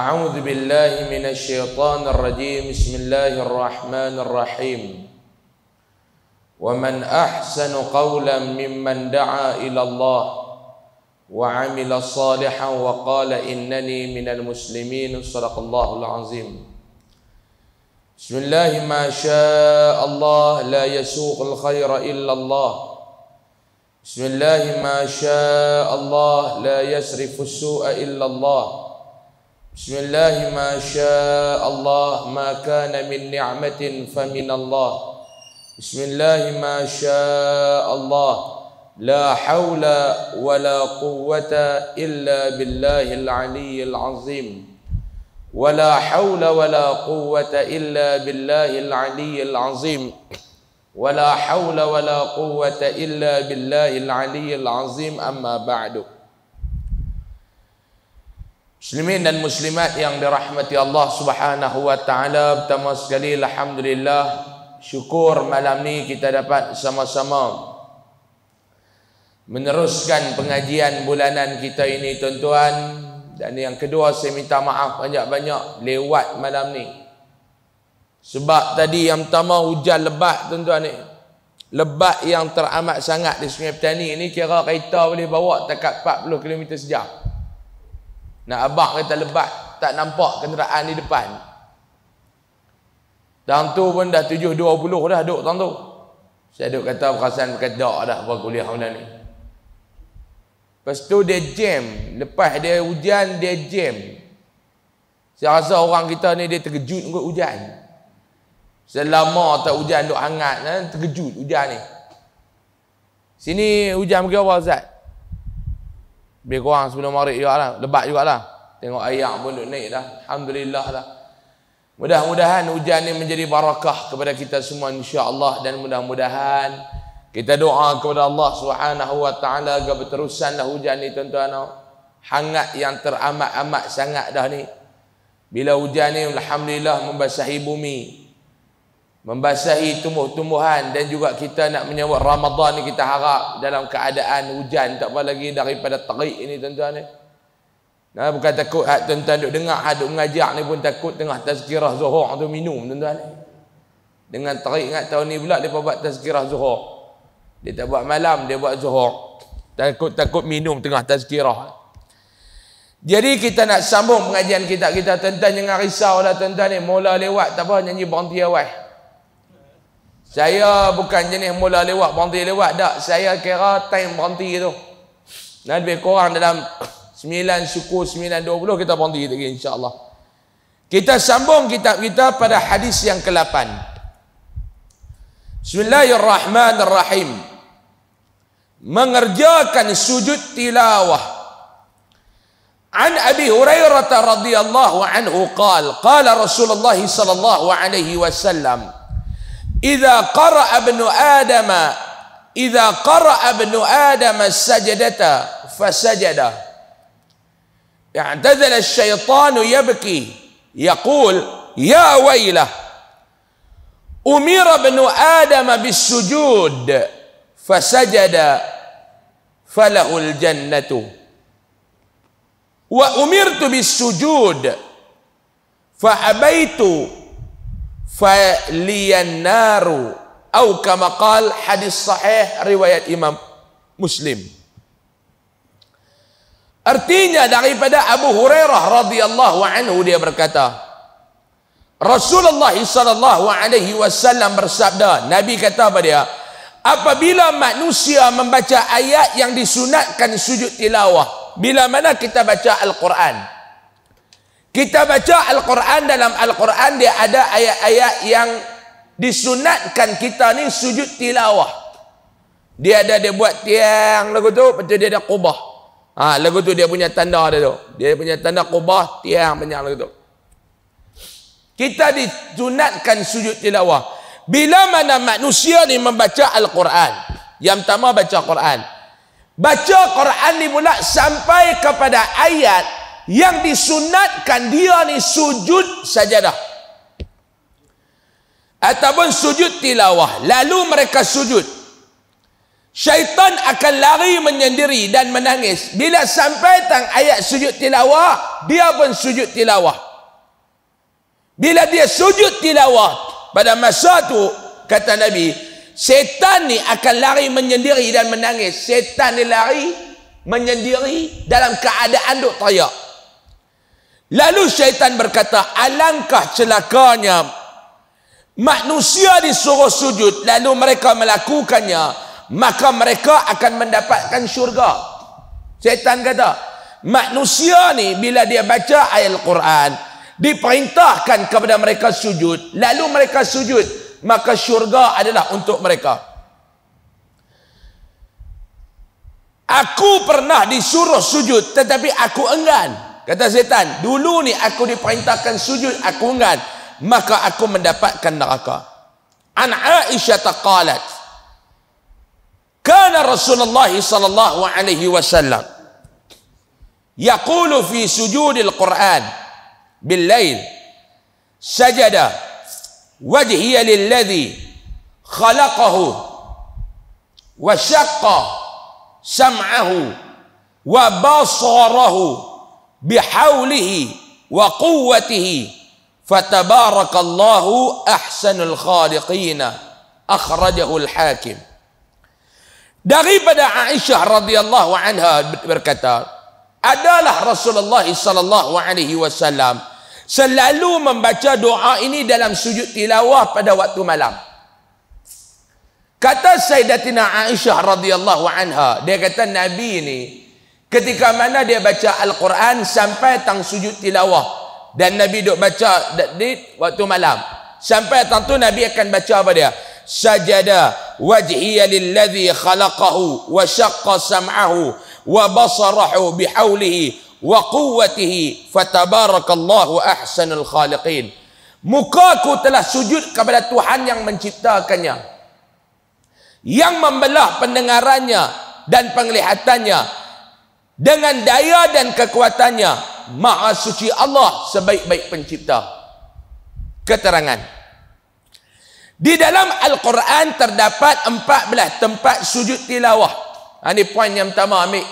أعوذ بالله من الشيطان الرجيم بسم الله الرحمن الرحيم ومن أحسن قولا ممن دعا إلى الله وعمل صالحا وقال إنني من المسلمين صدق الله العظيم بسم الله ما شاء الله لا يسوق الخير إلا الله بسم الله ما شاء الله لا يسرف السوء إلا الله بسم الله ما شاء الله ما كان من نعمة فمن الله بسم الله ما شاء الله لا حول ولا قوة إلا بالله العلي العظيم ولا حول ولا قوة إلا بالله العلي العظيم ولا حول ولا قوة إلا بالله العلي العظيم أما بعد Muslimin dan muslimat yang dirahmati Allah Subhanahu wa taala, pertama sekali alhamdulillah syukur malam ni kita dapat sama-sama meneruskan pengajian bulanan kita ini tuan-tuan dan yang kedua saya minta maaf banyak-banyak lewat malam ni. Sebab tadi yang pertama hujan lebat tuan-tuan ni. Lebat yang teramat sangat di Sungai Petani ini kira kereta boleh bawa dekat 40 km sejam. Nak abah kata lebat tak nampak kenderaan di depan. Dan tu pun dah tujuh dua 7.20 dah duk tang tu. Saya duk kata perasaan berkedak dah buat kuliah hamdan ni. Lepas tu dia jam. Lepas dia hujan, dia jam. Saya rasa orang kita ni dia terkejut kot hujan. Selama tak hujan duk hangat, kan, terkejut hujan ni. Sini hujan pergi apa Ustaz? lebih kurang sebelum maghrib juga lah lebat juga lah tengok ayak pun duduk naik dah Alhamdulillah lah mudah-mudahan hujan ini menjadi barakah kepada kita semua insya Allah dan mudah-mudahan kita doa kepada Allah subhanahu wa ta'ala agar berterusan lah hujan ni tuan-tuan hangat yang teramat-amat sangat dah ni bila hujan ini Alhamdulillah membasahi bumi membasahi tumbuh-tumbuhan dan juga kita nak menyambut Ramadan ni kita harap dalam keadaan hujan tak apa lagi daripada terik ini tuan-tuan ni. Nah bukan takut hak tuan-tuan duk dengar hak duk mengajar ni pun takut tengah tazkirah Zuhur tu minum tuan-tuan. Dengan terik ingat tahun ni pula dia buat tazkirah Zuhur. Dia tak buat malam, dia buat Zuhur. Takut-takut minum tengah tazkirah. Jadi kita nak sambung pengajian kita kita tentang tuan jangan risau dah tuan ni mula lewat tak apa nyanyi berhenti awal. Ya, saya bukan jenis mula lewat berhenti lewat tak saya kira time berhenti tu dan lebih kurang dalam 9 suku 9.20 kita berhenti lagi insyaAllah kita sambung kitab kita pada hadis yang ke-8 Bismillahirrahmanirrahim mengerjakan sujud tilawah عن أبي هريرة رضي الله عنه قال قال رسول الله صلى الله عليه وسلم إذا قرأ ابن آدم إذا قرأ ابن آدم السجدة فسجد اعتزل الشيطان يبكي يقول يا ويله أمر ابن آدم بالسجود فسجد فله الجنة وأمرت بالسجود فأبيت faliyan naru atau kama qal hadis sahih riwayat Imam Muslim Artinya daripada Abu Hurairah radhiyallahu anhu dia berkata Rasulullah sallallahu alaihi wasallam bersabda Nabi kata pada dia apabila manusia membaca ayat yang disunatkan sujud tilawah bila mana kita baca al-Quran kita baca Al-Quran dalam Al-Quran dia ada ayat-ayat yang disunatkan kita ni sujud tilawah dia ada dia buat tiang lagu tu lepas dia ada kubah ha, lagu tu dia punya tanda dia tu dia punya tanda kubah tiang banyak lagu tu kita disunatkan sujud tilawah bila mana manusia ni membaca Al-Quran yang pertama baca al Quran baca al Quran ni pula sampai kepada ayat yang disunatkan dia ni sujud sajadah ataupun sujud tilawah lalu mereka sujud syaitan akan lari menyendiri dan menangis bila sampai tang ayat sujud tilawah dia pun sujud tilawah bila dia sujud tilawah pada masa tu kata Nabi syaitan ni akan lari menyendiri dan menangis syaitan ni lari menyendiri dalam keadaan duk teriak Lalu syaitan berkata, alangkah celakanya manusia disuruh sujud lalu mereka melakukannya, maka mereka akan mendapatkan syurga. Syaitan kata, manusia ni bila dia baca ayat Al-Quran, diperintahkan kepada mereka sujud, lalu mereka sujud, maka syurga adalah untuk mereka. Aku pernah disuruh sujud tetapi aku enggan. Kata setan, dulu ni aku diperintahkan sujud, aku enggan. Maka aku mendapatkan neraka. An Aisyah taqalat. Kana Rasulullah sallallahu alaihi wasallam yaqulu fi sujudil Quran bil lail sajada wajhi lilladhi khalaqahu wa syaqqa sam'ahu wa basarahu bihaulihi wa quwwatihi fatabarakallahu ahsanul Khaliqin, akhrajahu al-hakim daripada Aisyah radhiyallahu anha berkata adalah Rasulullah sallallahu alaihi wasallam selalu membaca doa ini dalam sujud tilawah pada waktu malam kata Sayyidatina Aisyah radhiyallahu anha dia kata Nabi ini ketika mana dia baca Al-Quran sampai tang sujud tilawah dan Nabi duk baca di waktu malam sampai tang tu Nabi akan baca apa dia sajada wajhiya lillazi khalaqahu wa syaqqa sam'ahu wa basarahu bihawlihi wa quwwatihi fatabarakallahu ahsanul khaliqin mukaku telah sujud kepada Tuhan yang menciptakannya yang membelah pendengarannya dan penglihatannya dengan daya dan kekuatannya maha suci Allah sebaik-baik pencipta keterangan di dalam Al-Quran terdapat 14 tempat sujud tilawah ini ha, poin yang pertama ambil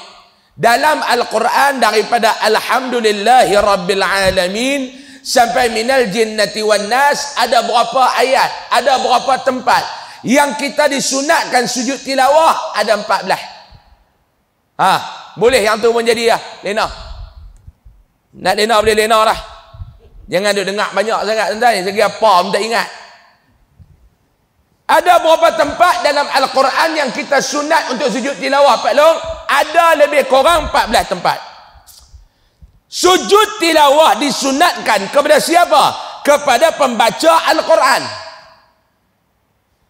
dalam Al-Quran daripada Alhamdulillahi Rabbil Alamin sampai minal jinnati wan nas ada berapa ayat ada berapa tempat yang kita disunatkan sujud tilawah ada 14 ha boleh yang tu pun jadi lah Lena nak Lena boleh Lena lah jangan duduk dengar banyak sangat tentang ni segi apa pun tak ingat ada beberapa tempat dalam Al-Quran yang kita sunat untuk sujud tilawah Pak Long ada lebih kurang 14 tempat sujud tilawah disunatkan kepada siapa? kepada pembaca Al-Quran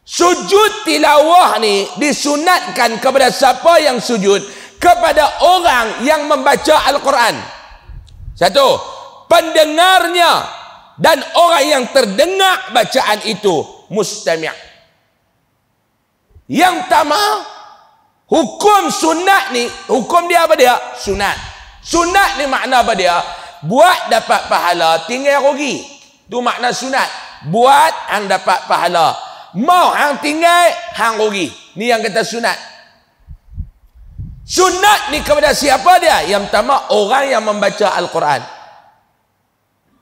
sujud tilawah ni disunatkan kepada siapa yang sujud kepada orang yang membaca Al-Quran. Satu, pendengarnya dan orang yang terdengar bacaan itu mustami'. Yang pertama, hukum sunat ni, hukum dia apa dia? Sunat. Sunat ni makna apa dia? Buat dapat pahala, tinggal rugi. Tu makna sunat. Buat hang dapat pahala. Mau hang tinggal, hang rugi. Ni yang kata sunat. Sunat ni kepada siapa dia? Yang pertama orang yang membaca Al-Quran.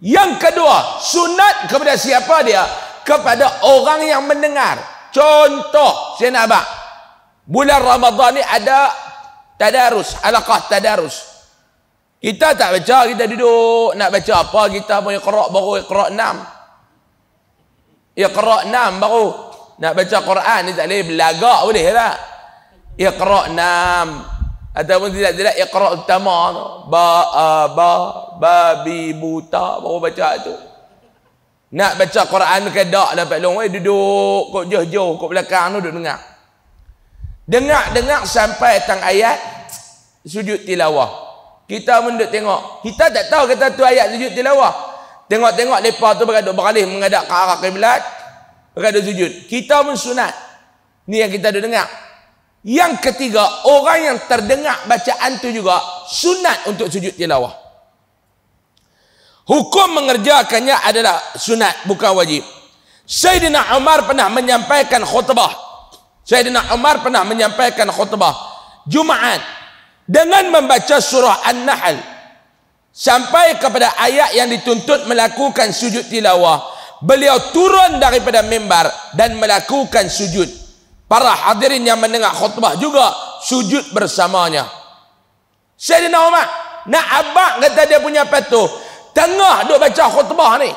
Yang kedua, sunat kepada siapa dia? Kepada orang yang mendengar. Contoh, saya nak abang. Bulan Ramadhan ni ada tadarus, alaqah tadarus. Kita tak baca, kita duduk nak baca apa, kita pun ikhra' baru ikhra' enam. Ya, ikhra' enam baru nak baca Quran ni tak boleh, belagak boleh Lah iqra nam ataupun tidak tidak iqra utama tu ba ba babi buta baru baca tu nak baca Quran ke dak dapat long eh duduk kok jauh-jauh kok belakang tu duduk dengar dengar-dengar sampai tang ayat sujud tilawah kita pun duduk tengok kita tak tahu kata tu ayat sujud tilawah tengok-tengok lepa tu beraduk beralih menghadap ke arah kiblat beraduk sujud kita pun sunat ni yang kita duduk dengar yang ketiga, orang yang terdengar bacaan tu juga sunat untuk sujud tilawah. Hukum mengerjakannya adalah sunat bukan wajib. Sayyidina Umar pernah menyampaikan khutbah. Sayyidina Umar pernah menyampaikan khutbah Jumaat dengan membaca surah An-Nahl sampai kepada ayat yang dituntut melakukan sujud tilawah. Beliau turun daripada mimbar dan melakukan sujud para hadirin yang mendengar khutbah juga sujud bersamanya Sayyidina Umar nak abak kata dia punya petu tengah duk baca khutbah ni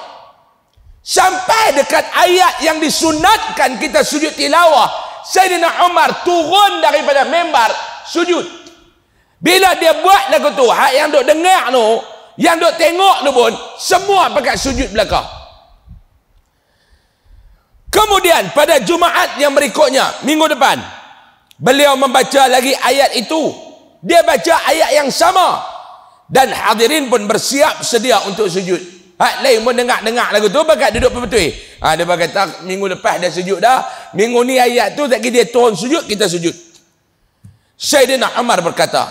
sampai dekat ayat yang disunatkan kita sujud tilawah Sayyidina Umar turun daripada mimbar sujud bila dia buat lagu tu yang duk dengar tu yang duk tengok tu pun semua pakai sujud belakang Kemudian pada Jumaat yang berikutnya, minggu depan, beliau membaca lagi ayat itu. Dia baca ayat yang sama. Dan hadirin pun bersiap sedia untuk sujud. Hak lain pun dengar-dengar lagu tu bakat duduk berbetul. Ha, dia berkata minggu lepas dah sujud dah. Minggu ni ayat tu tak dia turun sujud, kita sujud. Sayyidina Umar berkata,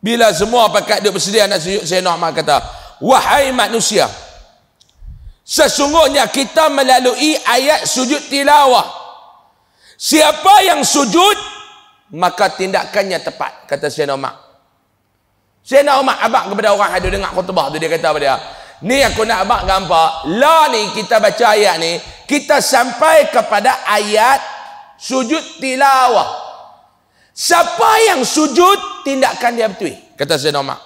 bila semua pakat duduk bersedia nak sujud, Sayyidina Umar kata, Wahai manusia, Sesungguhnya kita melalui ayat sujud tilawah. Siapa yang sujud, maka tindakannya tepat. Kata Sayyidina Umar. Sayyidina Umar abang kepada orang hadir ada dengar khutbah tu. Dia kata pada dia? Ni aku nak abang gambar. La ni kita baca ayat ni. Kita sampai kepada ayat sujud tilawah. Siapa yang sujud, tindakan dia betul. Kata Sayyidina Umar.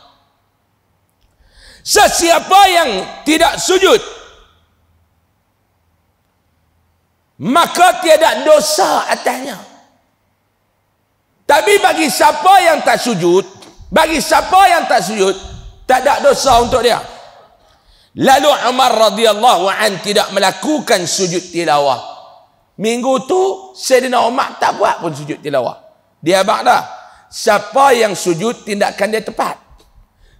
Sesiapa yang tidak sujud, maka tiada dosa atasnya tapi bagi siapa yang tak sujud bagi siapa yang tak sujud tak ada dosa untuk dia lalu Umar radhiyallahu an tidak melakukan sujud tilawah minggu tu Sayyidina Umar tak buat pun sujud tilawah dia bakda siapa yang sujud tindakan dia tepat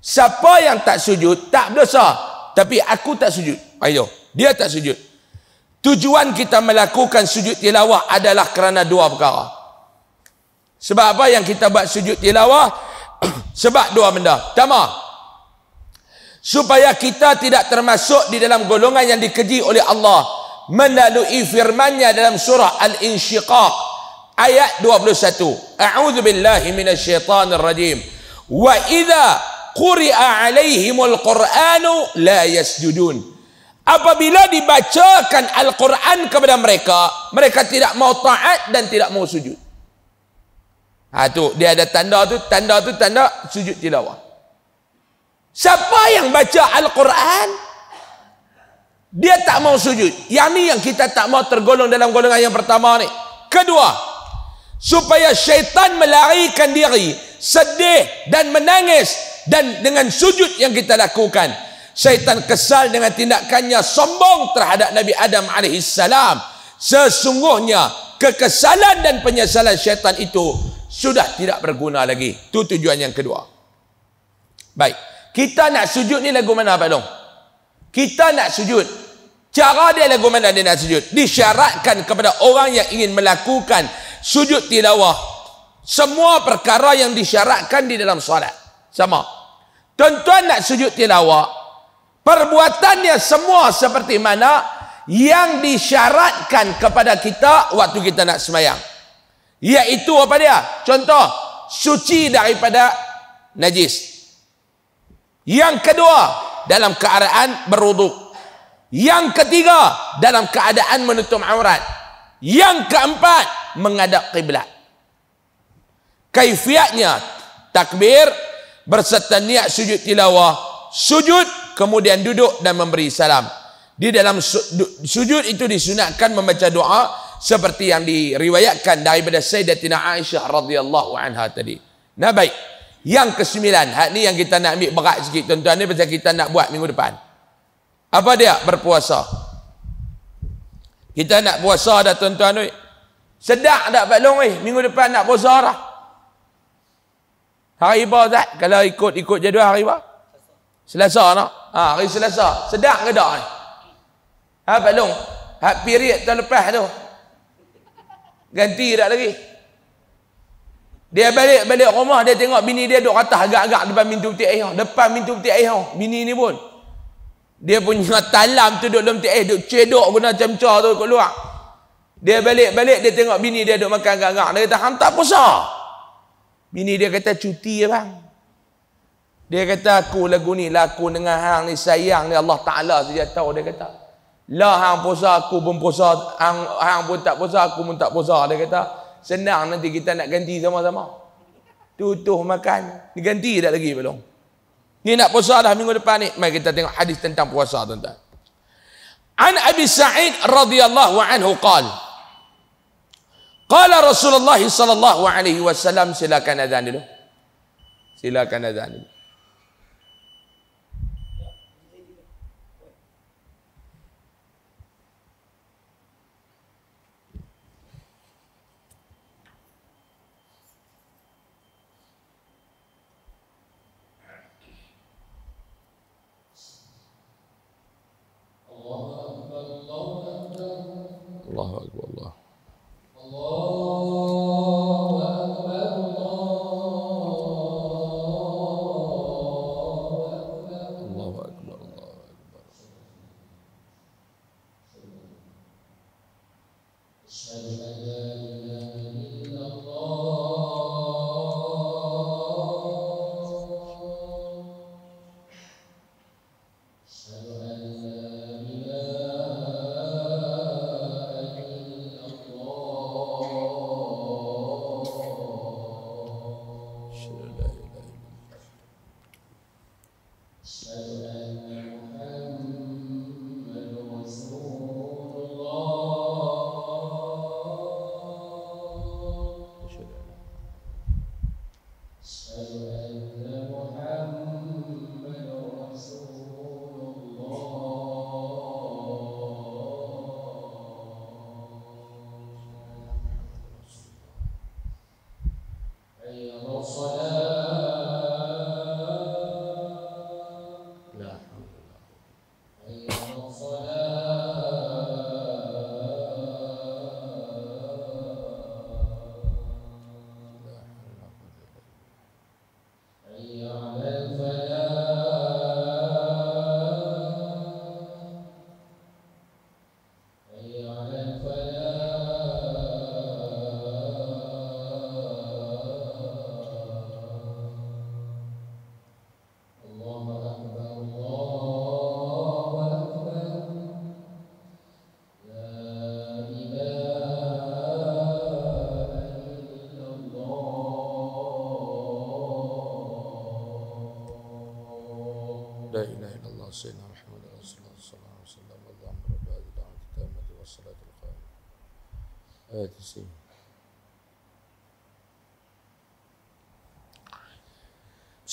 siapa yang tak sujud tak berdosa tapi aku tak sujud ayo dia tak sujud Tujuan kita melakukan sujud tilawah adalah kerana dua perkara. Sebab apa yang kita buat sujud tilawah? Sebab dua benda. Pertama, supaya kita tidak termasuk di dalam golongan yang dikeji oleh Allah melalui firman-Nya dalam surah Al-Insyiqaq ayat 21. A'udzu billahi minasyaitonir rajim. Wa idza quri'a 'alaihimul qur'anu la yasjudun apabila dibacakan Al-Quran kepada mereka, mereka tidak mau taat dan tidak mau sujud. Ha, tu, dia ada tanda tu, tanda tu, tanda sujud tilawah. Siapa yang baca Al-Quran, dia tak mau sujud. Yang ni yang kita tak mau tergolong dalam golongan yang pertama ni. Kedua, supaya syaitan melarikan diri sedih dan menangis dan dengan sujud yang kita lakukan syaitan kesal dengan tindakannya sombong terhadap Nabi Adam AS sesungguhnya kekesalan dan penyesalan syaitan itu sudah tidak berguna lagi itu tujuan yang kedua baik kita nak sujud ni lagu mana Pak Long? kita nak sujud cara dia lagu mana dia nak sujud disyaratkan kepada orang yang ingin melakukan sujud tilawah semua perkara yang disyaratkan di dalam solat sama tuan-tuan nak sujud tilawah perbuatannya semua seperti mana yang disyaratkan kepada kita waktu kita nak semayang iaitu apa dia contoh suci daripada najis yang kedua dalam keadaan beruduk yang ketiga dalam keadaan menutup aurat yang keempat mengadap kiblat kaifiatnya takbir berserta niat sujud tilawah sujud kemudian duduk dan memberi salam. Di dalam sujud itu disunatkan membaca doa seperti yang diriwayatkan daripada Sayyidatina Aisyah radhiyallahu anha tadi. Nah baik. Yang kesembilan, hak ni yang kita nak ambil berat sikit tuan-tuan ni pasal kita nak buat minggu depan. Apa dia berpuasa? Kita nak puasa dah tuan-tuan ni. Sedak tak Pak Long eh? Minggu depan nak puasa dah. Hari apa Zat? Kalau ikut-ikut jadual hari apa Selasa nak? No? Ha, hari Selasa. Sedap ke tak? Ha, Pak Long. Ha, period tahun lepas tu. Ganti tak lagi. Dia balik balik rumah dia tengok bini dia duduk atas agak-agak depan pintu peti air. Depan pintu peti air bini ni pun. Dia punya talam tu duduk dalam peti air duduk cedok guna camca tu kat luar. Dia balik-balik dia tengok bini dia duduk makan agak-agak. Dia kata hang tak puasa. Bini dia kata cuti ya bang. Dia kata aku lagu ni laku dengan hang ni sayang ni Allah Taala saja tahu dia kata. lah hang puasa aku pun puasa, hang hang pun tak puasa aku pun tak puasa dia kata. Senang nanti kita nak ganti sama-sama. Tutuh makan, diganti tak lagi belum. Ni nak puasa dah minggu depan ni. Mari kita tengok hadis tentang puasa tuan-tuan. An Abi Sa'id radhiyallahu anhu qala Qala Rasulullah sallallahu alaihi wasallam silakan azan dulu. Silakan azan dulu. log.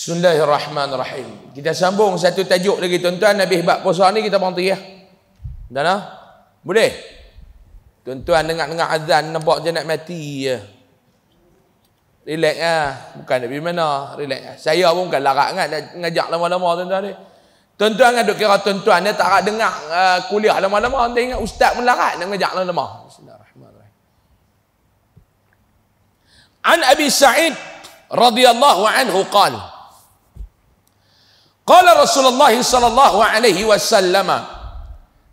Bismillahirrahmanirrahim. Kita sambung satu tajuk lagi tuan-tuan. Habis bab puasa ni kita berhenti ya. Dah lah. Boleh? Tuan-tuan dengar-dengar azan nampak je nak mati ya. Relax lah. Bukan nak pergi mana. Relax lah. Saya pun bukan larat kan nak ngajak lama-lama tuan-tuan ni. Tuan-tuan kan kira tuan-tuan ni tak nak dengar uh, kuliah lama-lama. Tuan, tuan ingat ustaz pun larat nak ngajak lama-lama. Bismillahirrahmanirrahim. An Abi Sa'id radhiyallahu anhu qala قال رسول الله صلى الله عليه وسلم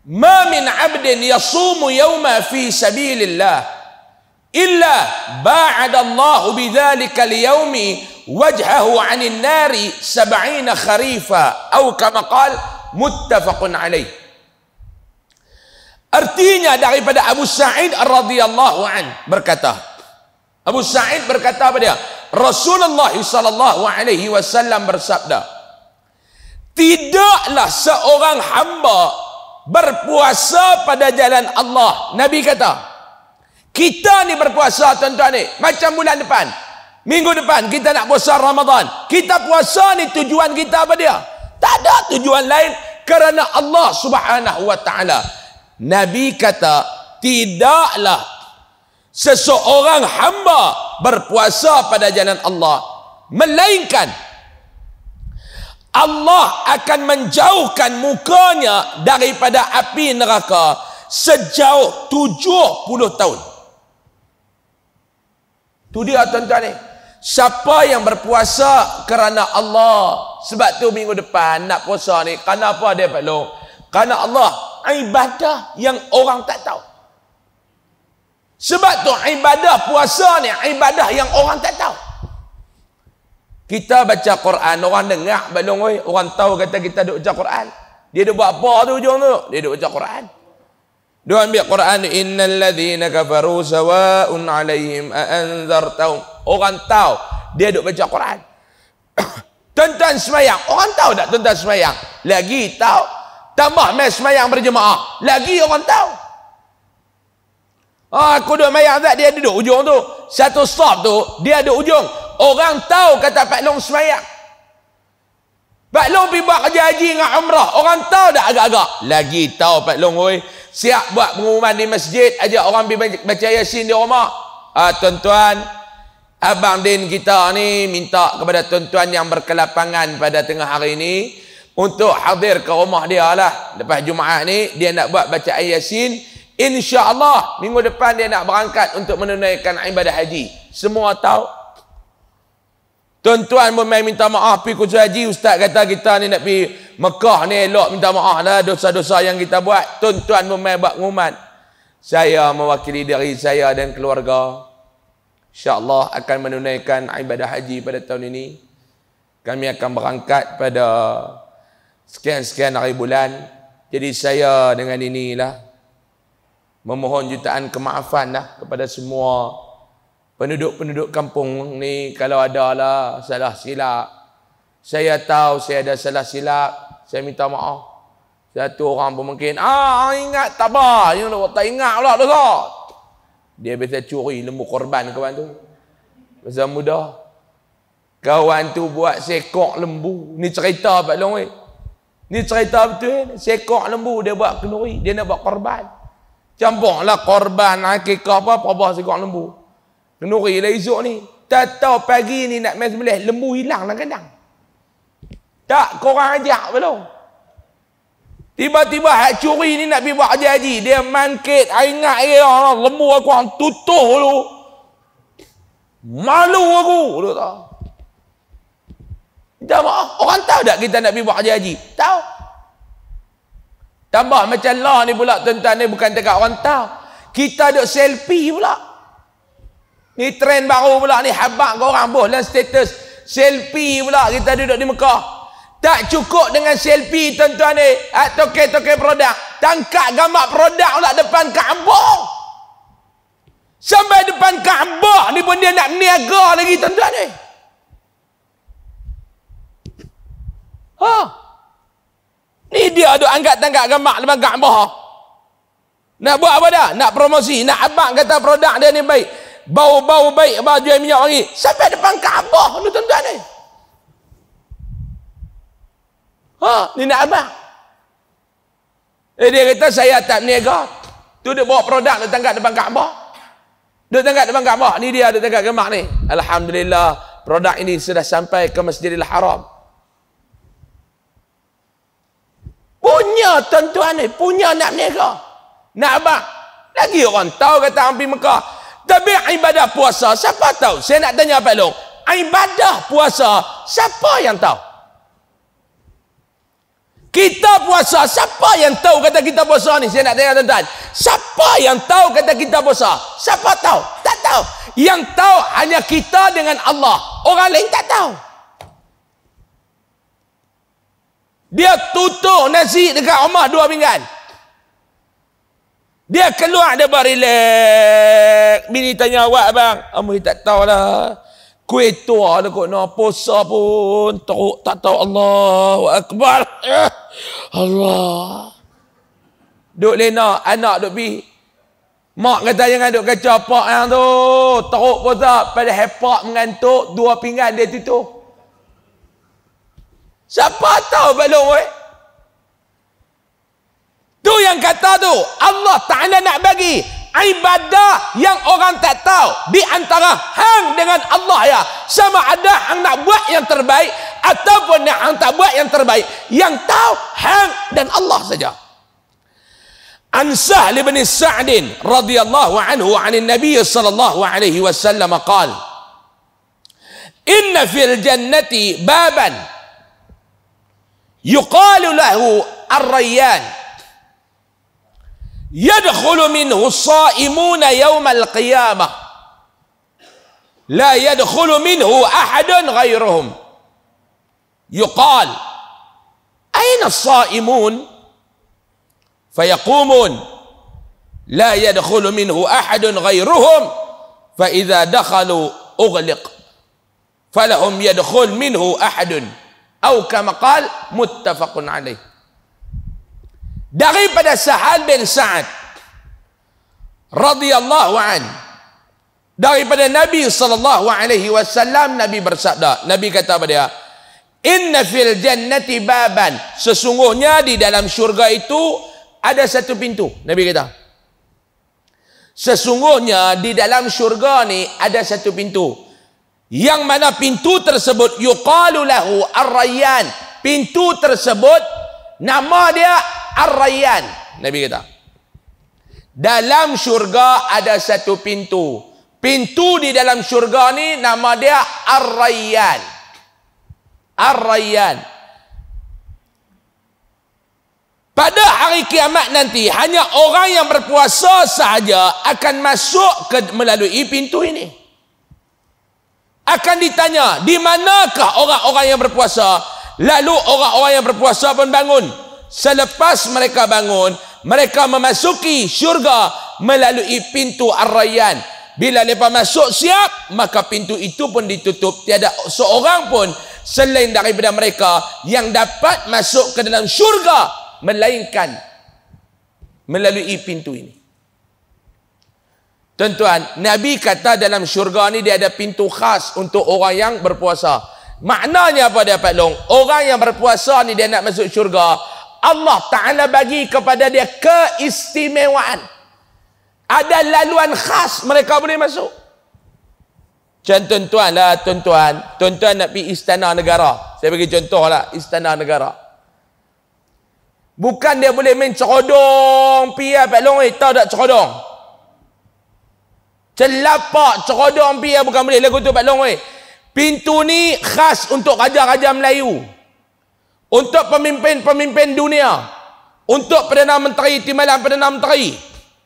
ما من عبد يصوم يوما في سبيل الله إلا باعد الله بذلك اليوم وجهه عن النار سبعين خريفا أو كما قال متفق عليه Artinya daripada Abu Sa'id radhiyallahu an berkata Abu Sa'id berkata pada dia Rasulullah sallallahu alaihi wasallam bersabda tidaklah seorang hamba berpuasa pada jalan Allah. Nabi kata, kita ni berpuasa tuan-tuan ni, macam bulan depan. Minggu depan kita nak puasa Ramadan. Kita puasa ni tujuan kita apa dia? Tak ada tujuan lain kerana Allah Subhanahu wa taala. Nabi kata, tidaklah seseorang hamba berpuasa pada jalan Allah melainkan Allah akan menjauhkan mukanya daripada api neraka sejauh 70 tahun. Tu dia tuan-tuan ni. Siapa yang berpuasa kerana Allah sebab tu minggu depan nak puasa ni kerana apa dia Pak Long? Kerana Allah ibadah yang orang tak tahu. Sebab tu ibadah puasa ni ibadah yang orang tak tahu kita baca Quran orang dengar belum oi orang tahu kata kita duk baca Quran dia duk buat apa tu hujung tu dia duk baca Quran dia ambil Quran innal ladzina kafaru sawa'un 'alaihim a anzartahum orang tahu dia duk baca Quran tuan-tuan semayang orang tahu tak tuan-tuan semayang lagi tahu tambah mai semayang berjemaah lagi orang tahu Ah, aku duduk mayang tak dia duduk ujung tu satu stop tu dia duduk ujung Orang tahu kata Pak Long semayang. Pak Long pergi buat kerja haji dengan umrah. Orang tahu dah agak-agak? Lagi tahu Pak Long. Oi. Siap buat pengumuman di masjid. Ajak orang pergi baca yasin di rumah. Ah, tuan-tuan. Abang Din kita ni minta kepada tuan-tuan yang berkelapangan pada tengah hari ni. Untuk hadir ke rumah dia lah. Lepas Jumaat ni dia nak buat baca ayat yasin. InsyaAllah minggu depan dia nak berangkat untuk menunaikan ibadah haji. Semua tahu? Tuan-tuan pun main minta maaf pergi kursus haji. Ustaz kata kita ni nak pergi Mekah ni elok minta maaf lah dosa-dosa yang kita buat. Tuan-tuan pun main buat pengumuman. Saya mewakili diri saya dan keluarga. InsyaAllah akan menunaikan ibadah haji pada tahun ini. Kami akan berangkat pada sekian-sekian hari bulan. Jadi saya dengan inilah memohon jutaan kemaafan lah kepada semua orang penduduk-penduduk kampung ni kalau ada lah salah silap saya tahu saya ada salah silap saya minta maaf satu orang pun mungkin ah ingat tak apa tak ingat pula dosa dia biasa curi lembu korban kawan tu masa muda kawan tu buat sekok lembu ni cerita Pak Long eh. ni cerita betul eh? sekok lembu dia buat kenuri dia nak buat korban campurlah korban akikah apa apa sekok lembu Nuri lah esok ni. Tak tahu pagi ni nak main sebelah. Lembu hilang dalam kandang. Tak korang ajak belum. Tiba-tiba hak curi ni nak pergi buat haji-haji. Dia mangkit. Saya ingat ya, lembu aku orang tutuh dulu. Malu aku. Dia tak. Minta maaf. Orang tahu tak kita nak pergi buat haji-haji? Tahu. Tambah macam lah ni pula tuan-tuan ni bukan dekat orang tahu. Kita duk selfie pula. Ni trend baru pula ni habak kau orang boh dalam status selfie pula kita duduk di Mekah. Tak cukup dengan selfie tuan-tuan ni. Ah toke-toke produk. Tangkap gambar produk pula depan Kaabah. Sampai depan Kaabah ni pun dia nak niaga lagi tuan-tuan ni. Ha. Ni dia duk angkat tangkap gambar depan Kaabah. Nak buat apa dah? Nak promosi, nak abang kata produk dia ni baik bau-bau baik baju yang minyak wangi sampai depan Kaabah ni tuan-tuan ni ha ni nak apa eh dia kata saya tak niaga tu dia bawa produk dia tangkap depan Kaabah dia tangkap depan Kaabah ni dia ada tangkap gemak ni Alhamdulillah produk ini sudah sampai ke Masjidil Haram punya tuan-tuan ni punya nak niaga nak apa lagi orang tahu kata Ambil Mekah tapi ibadah puasa, siapa tahu? Saya nak tanya Pak Long. Ibadah puasa, siapa yang tahu? Kita puasa, siapa yang tahu kata kita puasa ni? Saya nak tanya tuan-tuan. Siapa yang tahu kata kita puasa? Siapa tahu? Tak tahu. Yang tahu hanya kita dengan Allah. Orang lain tak tahu. Dia tutup nasi dekat rumah dua pinggan. Dia keluar dia buat relax. Bini tanya awak bang. Amu tak tahu lah. Kuih tua lah kot. Nak posa pun. Teruk tak tahu Allah. Akbar. Allah. Duk lena. Anak duk pi. Mak kata jangan duk kacau pak yang tu. Teruk posa. Pada hepak mengantuk. Dua pingat dia tu. Siapa tahu belum weh? Tu yang kata tu Allah Taala nak bagi ibadah yang orang tak tahu di antara hang dengan Allah ya sama ada hang nak buat yang terbaik ataupun yang hang tak buat yang terbaik yang tahu hang dan Allah saja Ansah bin Sa'din radhiyallahu anhu 'anil Nabi sallallahu alaihi wasallam qala Inna fil jannati baban yuqalu lahu ar-rayyan يدخل منه الصائمون يوم القيامة لا يدخل منه أحد غيرهم يقال أين الصائمون فيقومون لا يدخل منه أحد غيرهم فإذا دخلوا أغلق فلهم يدخل منه أحد أو كما قال متفق عليه daripada Sahal bin Sa'ad radhiyallahu an daripada Nabi sallallahu alaihi wasallam Nabi bersabda Nabi kata pada dia inna fil jannati baban sesungguhnya di dalam syurga itu ada satu pintu Nabi kata sesungguhnya di dalam syurga ni ada satu pintu yang mana pintu tersebut yuqalu lahu ar-rayyan pintu tersebut nama dia Ar-Rayyan. Nabi kata. Dalam syurga ada satu pintu. Pintu di dalam syurga ni nama dia Ar-Rayyan. Ar-Rayyan. Pada hari kiamat nanti hanya orang yang berpuasa sahaja akan masuk ke melalui pintu ini. Akan ditanya, di manakah orang-orang yang berpuasa? Lalu orang-orang yang berpuasa pun bangun. Selepas mereka bangun, mereka memasuki syurga melalui pintu Ar-Rayyan. Bila mereka masuk siap, maka pintu itu pun ditutup. Tiada seorang pun selain daripada mereka yang dapat masuk ke dalam syurga melainkan melalui pintu ini. Tuan-tuan, Nabi kata dalam syurga ni dia ada pintu khas untuk orang yang berpuasa. Maknanya apa dia Pak Long? Orang yang berpuasa ni dia nak masuk syurga, Allah Ta'ala bagi kepada dia keistimewaan. Ada laluan khas mereka boleh masuk. Macam tuan-tuan lah, tuan-tuan. Tuan-tuan nak pergi istana negara. Saya bagi contoh lah, istana negara. Bukan dia boleh main cerodong, pia lah Pak Long, eh, tahu tak cerodong? Celapak cerodong pia lah. bukan boleh. Lagu tu Pak Long, eh. Pintu ni khas untuk raja-raja Melayu untuk pemimpin-pemimpin dunia, untuk Perdana Menteri, Timbalan Perdana Menteri,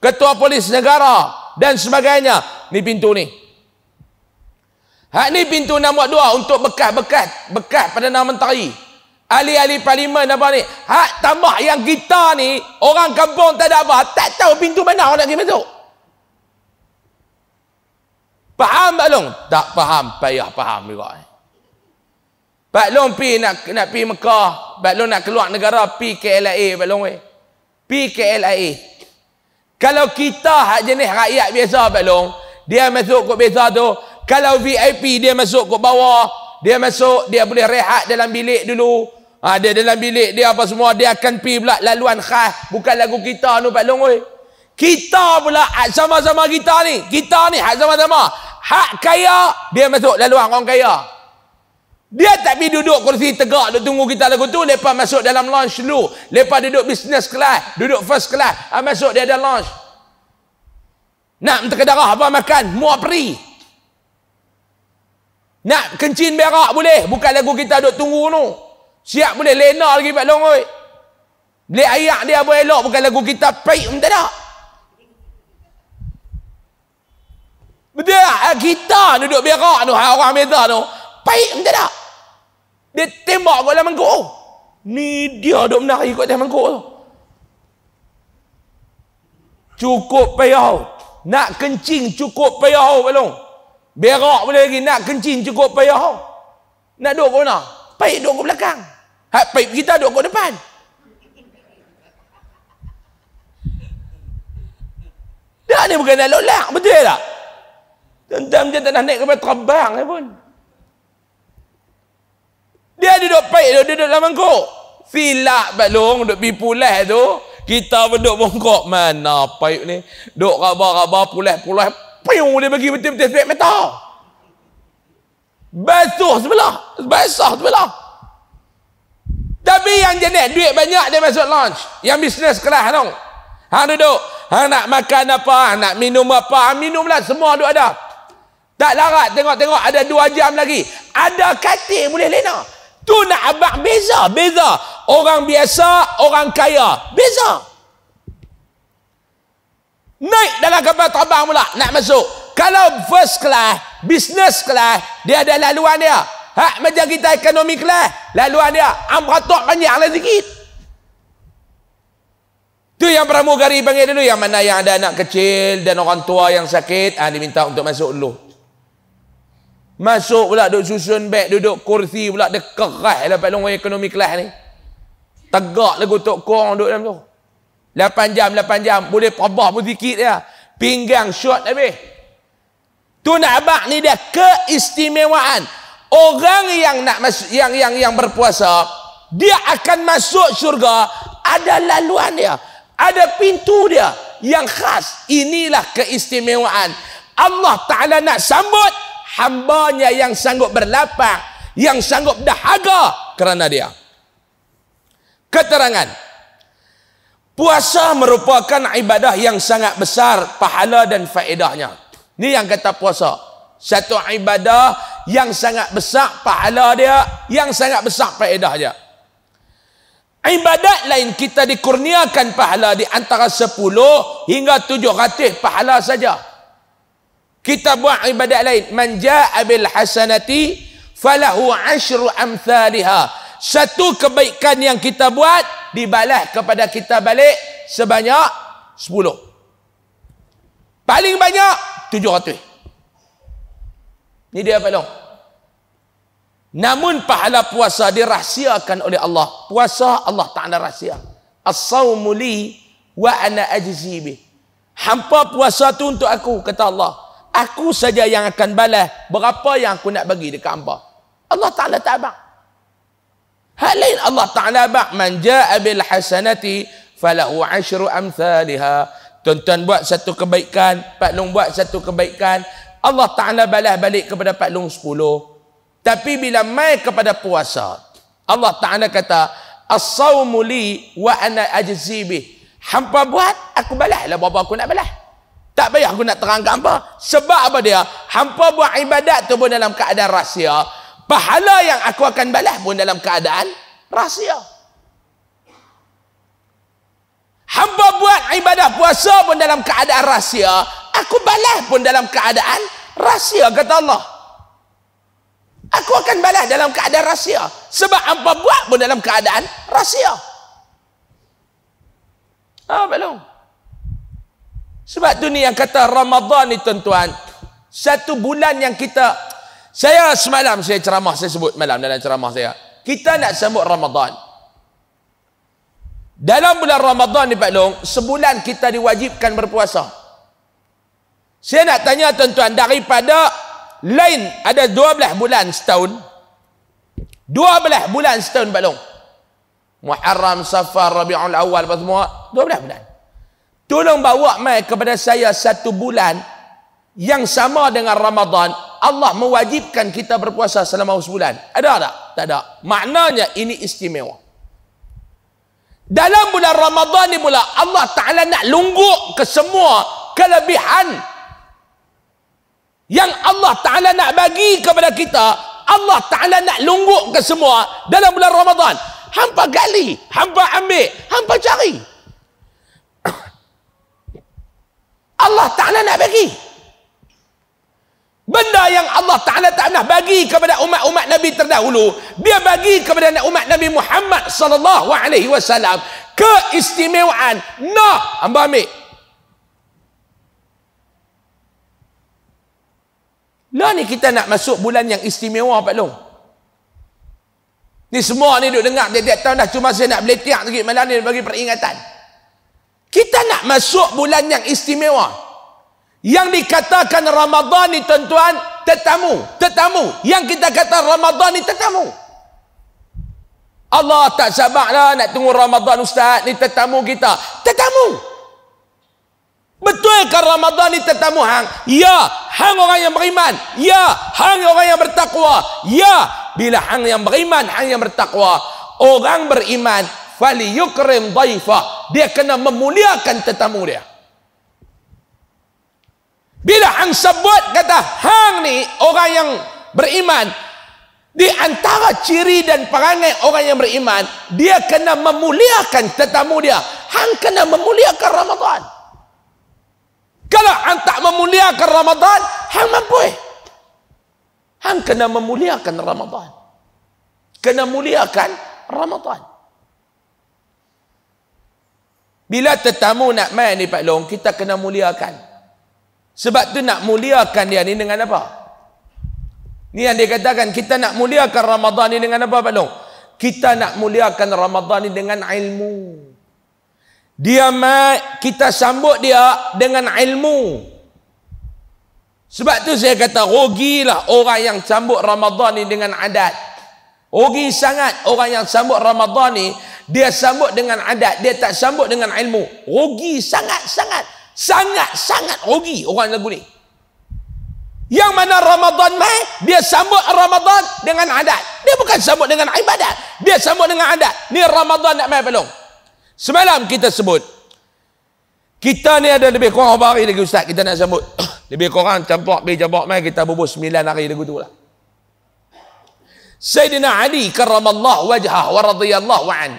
Ketua Polis Negara dan sebagainya. Ni pintu ni. Hak ni pintu nombor dua untuk bekas-bekas bekas Perdana Menteri. Ahli-ahli parlimen apa ni. Hak tambah yang kita ni, orang kampung tak ada apa, tak tahu pintu mana orang nak pergi masuk. Faham tak long? Tak faham, payah faham juga ni. Pak Long pi nak nak pi Mekah, Pak Long nak keluar negara pi KLIA Pak Long weh. Pi KLIA. Kalau kita hak jenis rakyat biasa Pak Long, dia masuk kot biasa tu. Kalau VIP dia masuk kot bawah, dia masuk dia boleh rehat dalam bilik dulu. Ha, dia dalam bilik dia apa semua dia akan pi pula laluan khas bukan lagu kita tu Pak Long weh. Kita pula hak sama-sama kita ni. Kita ni hak sama-sama. Hak kaya dia masuk laluan orang kaya. Dia tak pergi duduk kursi tegak duk tunggu kita lagu tu lepas masuk dalam launch dulu. Lepas duduk business class, duduk first class, ha, masuk dia ada launch. Nak menteri darah apa makan, muak peri. Nak kencing berak boleh, bukan lagu kita duk tunggu tu. Siap boleh lena lagi Pak Long oi. Beli ayak dia boleh elok bukan lagu kita peik pun tak Betul tak? Kita ah, duduk berak tu, ah, orang meza tu. Baik macam tak? Dia tembak kat dalam mangkuk tu. Ni dia duk menari kat dalam mangkuk tu. Cukup payah. Nak kencing cukup payah kalau. Berak boleh lagi nak kencing cukup payah. Nak duduk kat mana? Paip duduk kat belakang. Hak paip kita duduk kat depan. Dah ni bukan nak lolak, betul tak? Tentang dia tak nak naik kapal terbang ni pun. Dia duduk pek tu, dia duduk dalam mangkuk. Silap long, duduk pergi pulas tu. Kita pun duduk bongkok, mana pek ni. Duduk raba-raba pulas-pulas. Piung dia bagi betul-betul sepik mata. Basuh sebelah. Basah sebelah. Tapi yang jenis duit banyak dia masuk lunch. Yang bisnes kelas tu. Hang duduk. Hang nak makan apa, nak minum apa. Hang minumlah semua duduk ada. Tak larat tengok-tengok ada dua jam lagi. Ada katil boleh lena. Tu nak abang beza, beza. Orang biasa, orang kaya. Beza. Naik dalam kapal terbang pula nak masuk. Kalau first class, business class, dia ada laluan dia. Hak macam kita ekonomi kelas, laluan dia. Amratok panjang lah sikit. Itu yang pramugari panggil dulu. Yang mana yang ada anak kecil dan orang tua yang sakit, ah, minta untuk masuk dulu. Masuk pula duduk susun beg, duduk kursi pula dia kerah lah Pak Long ekonomi kelas ni. Tegak lah kotak korang duduk dalam tu. 8 jam, 8 jam. Boleh pabah pun sikit dia. Pinggang short habis. Tu nak abak ni dia keistimewaan. Orang yang nak masuk, yang yang yang berpuasa, dia akan masuk syurga ada laluan dia. Ada pintu dia yang khas. Inilah keistimewaan. Allah Ta'ala nak sambut hambanya yang sanggup berlapang yang sanggup dahaga kerana dia keterangan puasa merupakan ibadah yang sangat besar pahala dan faedahnya Ini yang kata puasa satu ibadah yang sangat besar pahala dia yang sangat besar faedah dia ibadat lain kita dikurniakan pahala di antara 10 hingga 700 pahala saja kita buat ibadat lain man jaa bil hasanati falahu ashru amsalha satu kebaikan yang kita buat dibalas kepada kita balik sebanyak 10 paling banyak 700 ini dia apa dong namun pahala puasa dirahsiakan oleh Allah puasa Allah taala rahsia as-saumu li wa ana ajzi bih hampa puasa tu untuk aku kata Allah aku saja yang akan balas berapa yang aku nak bagi dekat hamba Allah Ta'ala tak abang hal lain Allah Ta'ala abang man ja'a bil hasanati falahu ashru amthaliha Tonton buat satu kebaikan Pak Long buat satu kebaikan Allah Ta'ala balas balik kepada Pak Long sepuluh tapi bila mai kepada puasa Allah Ta'ala kata as-sawmu li wa ana ajzi bih hampa buat aku balas lah berapa aku nak balas tak payah aku nak terangkan hampa. Sebab apa dia? Hampa buat ibadat tu pun dalam keadaan rahsia. Pahala yang aku akan balas pun dalam keadaan rahsia. Hampa buat ibadat puasa pun dalam keadaan rahsia. Aku balas pun dalam keadaan rahsia, kata Allah. Aku akan balas dalam keadaan rahsia. Sebab hampa buat pun dalam keadaan rahsia. Ah, oh, belum. Sebab tu ni yang kata Ramadhan ni tuan-tuan. Satu bulan yang kita... Saya semalam saya ceramah, saya sebut malam dalam ceramah saya. Kita nak sambut Ramadhan. Dalam bulan Ramadhan ni Pak Long, sebulan kita diwajibkan berpuasa. Saya nak tanya tuan-tuan, daripada lain ada 12 bulan setahun, 12 bulan setahun Pak Long. Muharram, Safar, Rabi'ul Awal, apa semua, 12 bulan. Tolong bawa mai kepada saya satu bulan yang sama dengan Ramadan. Allah mewajibkan kita berpuasa selama sebulan. Ada tak? Tak ada. Maknanya ini istimewa. Dalam bulan Ramadan ni pula Allah Ta'ala nak lungguk ke semua kelebihan yang Allah Ta'ala nak bagi kepada kita Allah Ta'ala nak lungguk ke semua dalam bulan Ramadan hampa gali, hampa ambil, hampa cari Allah Ta'ala nak bagi benda yang Allah Ta'ala tak nak bagi kepada umat-umat Nabi terdahulu dia bagi kepada umat Nabi Muhammad sallallahu alaihi wasallam keistimewaan nak hamba ambil lah ni kita nak masuk bulan yang istimewa Pak Long ni semua ni duduk dengar dia tiap tahun dah cuma saya nak beletiak lagi malam ni bagi peringatan kita nak masuk bulan yang istimewa. Yang dikatakan Ramadhan ni tuan-tuan, tetamu, tetamu. Yang kita kata Ramadhan ni tetamu. Allah tak sabarlah nak tunggu Ramadan ustaz ni tetamu kita. Tetamu. Betul ke Ramadhan ni tetamu hang? Ya, hang orang yang beriman. Ya, hang orang yang bertakwa. Ya, bila hang yang beriman, hang yang bertakwa, orang beriman fali yukrim daifah dia kena memuliakan tetamu dia bila hang sebut kata hang ni orang yang beriman di antara ciri dan perangai orang yang beriman dia kena memuliakan tetamu dia hang kena memuliakan Ramadhan. kalau hang tak memuliakan Ramadhan. hang mampu eh? hang kena memuliakan Ramadhan. kena muliakan Ramadhan. Bila tetamu nak mai ni Pak Long, kita kena muliakan. Sebab tu nak muliakan dia ni dengan apa? Ni yang dia katakan kita nak muliakan Ramadhan ni dengan apa Pak Long? Kita nak muliakan Ramadhan ni dengan ilmu. Dia mai kita sambut dia dengan ilmu. Sebab tu saya kata rugilah orang yang sambut Ramadhan ni dengan adat. Ogi sangat orang yang sambut Ramadhan ni dia sambut dengan adat, dia tak sambut dengan ilmu. Rugi sangat-sangat. Sangat-sangat rugi orang lagu ni. Yang mana Ramadhan mai, dia sambut Ramadhan dengan adat. Dia bukan sambut dengan ibadat. Dia sambut dengan adat. Ni Ramadhan nak mai belum? Semalam kita sebut. Kita ni ada lebih kurang berapa hari lagi Ustaz? Kita nak sambut. lebih kurang campak, bih campak mai, kita bubuh 9 hari lagi tu lah. Sayyidina Ali karramallahu wajhah wa radiyallahu an.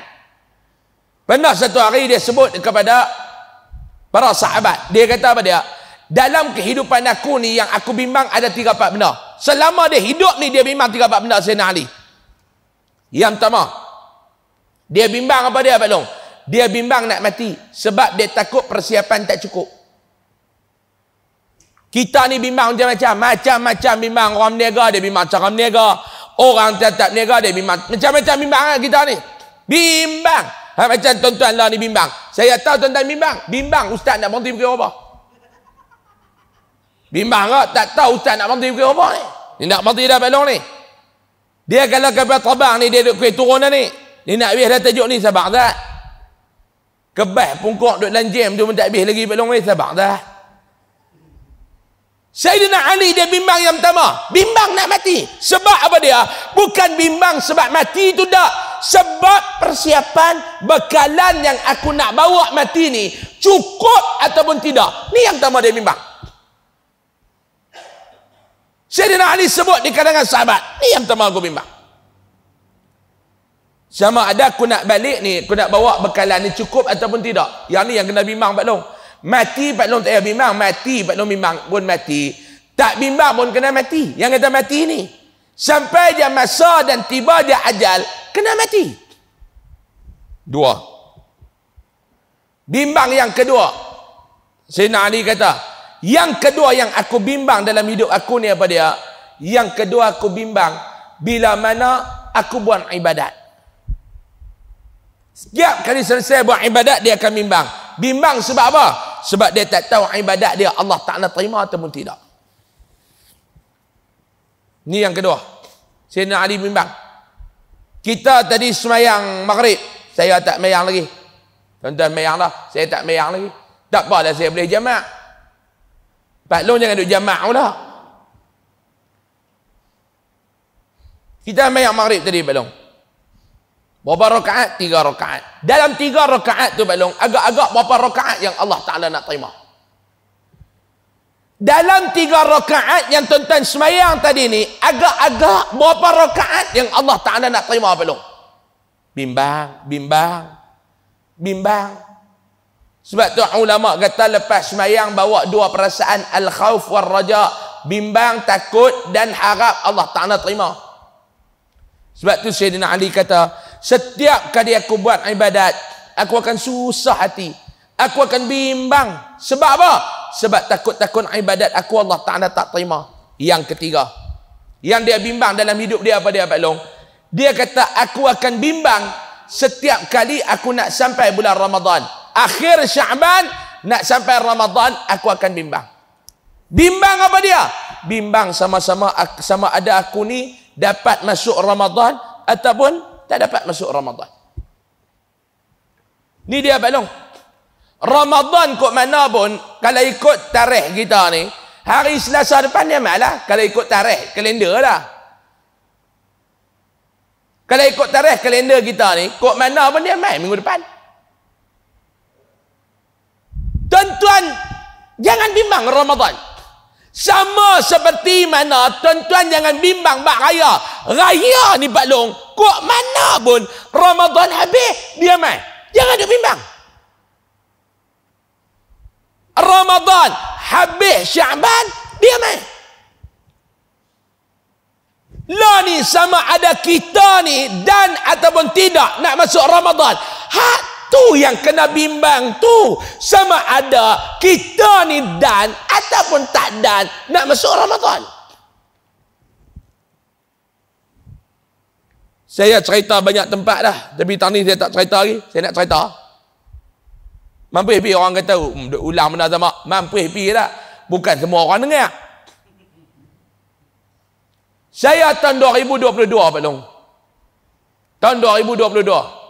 Pernah satu hari dia sebut kepada para sahabat. Dia kata apa dia? Dalam kehidupan aku ni yang aku bimbang ada tiga empat benda. Selama dia hidup ni dia bimbang tiga empat benda Sayyidina Ali. Yang pertama. Dia bimbang apa dia Pak Long? Dia bimbang nak mati sebab dia takut persiapan tak cukup. Kita ni bimbang macam-macam. Macam-macam bimbang. Orang meniaga dia bimbang cara meniaga. Orang tetap negara dia bimbang. Macam-macam bimbang kan kita ni. Bimbang. Ha, macam tuan-tuan lah ni bimbang. Saya tahu tuan-tuan bimbang. Bimbang. Ustaz nak berhenti pergi apa? Bimbang kot. Tak tahu ustaz nak berhenti pergi apa ni. Dia nak berhenti dah belong ni. Dia kalau kapal terbang ni, dia duduk kuih turun dah ni. Dia nak habis dah tajuk ni, sabar tak? Kebah pungkuk duduk dalam jam tu pun tak habis lagi belong ni, sabar tak? Sayyidina Ali dia bimbang yang pertama bimbang nak mati sebab apa dia bukan bimbang sebab mati itu tak sebab persiapan bekalan yang aku nak bawa mati ni cukup ataupun tidak ni yang pertama dia bimbang Sayyidina Ali sebut di kalangan sahabat ni yang pertama aku bimbang sama ada aku nak balik ni aku nak bawa bekalan ni cukup ataupun tidak yang ni yang kena bimbang Pak Long Mati Pak Long tak payah bimbang. Mati Pak Long bimbang pun mati. Tak bimbang pun kena mati. Yang kata mati ni. Sampai dia masa dan tiba dia ajal, kena mati. Dua. Bimbang yang kedua. Sayyidina Ali kata, yang kedua yang aku bimbang dalam hidup aku ni apa dia? Yang kedua aku bimbang, bila mana aku buat ibadat. Setiap kali selesai buat ibadat, dia akan bimbang. Bimbang sebab apa? sebab dia tak tahu ibadat dia Allah Ta'ala terima ataupun tidak Ini yang kedua Sayyidina Ali bimbang kita tadi semayang maghrib saya tak mayang lagi tuan-tuan mayang lah saya tak mayang lagi tak apa apalah saya boleh jamak Pak Long jangan duduk jamak pula kita mayang maghrib tadi Pak Long Berapa rakaat? Tiga rakaat. Dalam tiga rakaat tu, Pak Long, agak-agak berapa rakaat yang Allah Ta'ala nak terima? Dalam tiga rakaat yang tuan-tuan semayang tadi ni, agak-agak berapa rakaat yang Allah Ta'ala nak terima, Pak Long? Bimbang, bimbang, bimbang. Sebab tu ulama kata lepas semayang bawa dua perasaan al-khauf wal-raja. Bimbang, takut dan harap Allah Ta'ala terima. Sebab tu Sayyidina Ali kata, Setiap kali aku buat ibadat, aku akan susah hati. Aku akan bimbang. Sebab apa? Sebab takut-takut ibadat aku Allah Ta'ala tak terima. Yang ketiga. Yang dia bimbang dalam hidup dia apa dia Pak Long? Dia kata, aku akan bimbang setiap kali aku nak sampai bulan Ramadan. Akhir Syaban, nak sampai Ramadan, aku akan bimbang. Bimbang apa dia? Bimbang sama-sama sama ada aku ni dapat masuk Ramadan ataupun tak dapat masuk Ramadan. Ni dia balong. Ramadan kok mana pun, kalau ikut tarikh kita ni, hari Selasa depan dia malah, kalau ikut tarikh kalender lah. Kalau ikut tarikh kalender kita ni, kok mana pun dia main minggu depan. Tuan-tuan, jangan bimbang Ramadan sama seperti mana tuan-tuan jangan bimbang bak raya raya ni Pak Long kok mana pun Ramadan habis dia mai jangan duk bimbang Ramadan habis Syaban dia mai la ni sama ada kita ni dan ataupun tidak nak masuk Ramadan hak tu yang kena bimbang tu sama ada kita ni dan ataupun tak dan nak masuk Ramadan saya cerita banyak tempat dah tapi tahun ni saya tak cerita lagi saya nak cerita mampu pergi orang kata hmm, ulang benda sama mampu pergi tak bukan semua orang dengar saya tahun 2022 Pak Long tahun 2022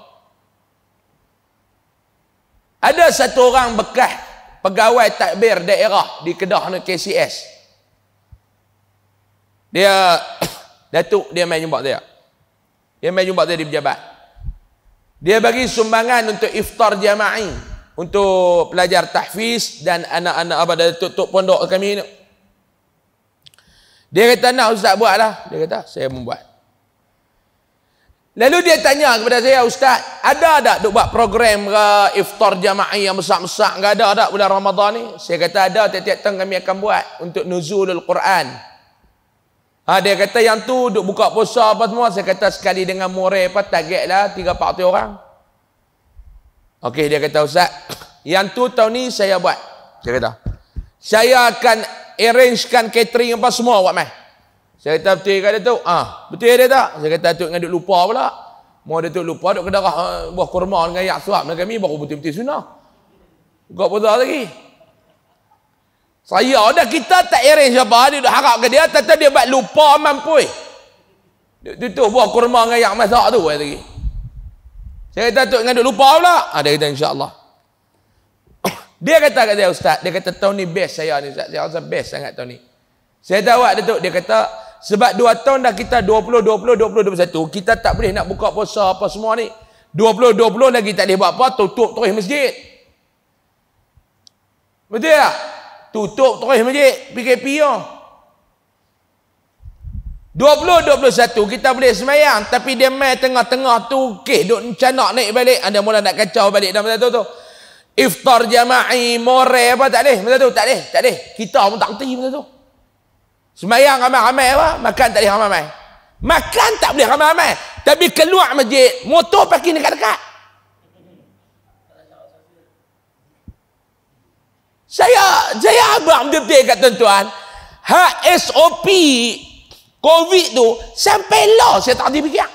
ada satu orang bekas pegawai takbir daerah di Kedah ni KCS. Dia Datuk dia main jumpa dia. Dia main jumpa dia di pejabat. Dia bagi sumbangan untuk iftar jama'i untuk pelajar tahfiz dan anak-anak abad Datuk Tok Pondok kami ni. Dia kata nak ustaz lah. Dia kata saya membuat. Lalu dia tanya kepada saya, Ustaz, ada tak duk buat program ke iftar jama'i yang besar-besar ke ada tak bulan Ramadhan ni? Saya kata ada, tiap-tiap tahun kami akan buat untuk nuzulul Quran. Ha, dia kata yang tu duk buka puasa apa semua. Saya kata sekali dengan murai apa, target lah tiga 4 orang. Okey, dia kata, Ustaz, yang tu tahun ni saya buat. Saya kata, saya akan arrangekan catering apa semua buat main. Saya kata betul dia tu, Ah, betul dia tak? Saya kata Datuk ngaduk lupa pula. Mau dia tu lupa duk kedarah eh, buah kurma dengan ayak suap dengan kami baru betul-betul sunah. Kau bodoh lagi. Saya ada kita tak iring siapa dia duk harap ke dia tata dia buat lupa mampu. Duk tutup buah kurma dengan ayak masak tu eh, lagi. Saya kata Datuk ngaduk lupa pula. Ah, dia kata insya-Allah. Dia kata kat dia ustaz, dia kata tahun ni best saya ni ustaz. Saya rasa best sangat tahun ni. Saya tahu awak tu, dia kata sebab 2 tahun dah kita 20, 20, 20, 21. Kita tak boleh nak buka puasa apa semua ni. 20, 20 lagi tak boleh buat apa. Tutup terus masjid. Betul tak? Tutup terus masjid. PKP lah. 20-21 kita boleh semayang tapi dia mai tengah-tengah tu okey duk nak naik balik anda mula nak kacau balik dah masa tu tu iftar jama'i more apa tak boleh macam tu tak boleh tak boleh kita pun tak kerti masa tu Semayang ramai-ramai apa? Makan tak boleh ramai-ramai. Makan tak boleh ramai-ramai. Tapi keluar masjid, motor pergi dekat-dekat. Saya, saya abang betul kat tuan-tuan. Hak SOP COVID tu sampai law saya tak fikir.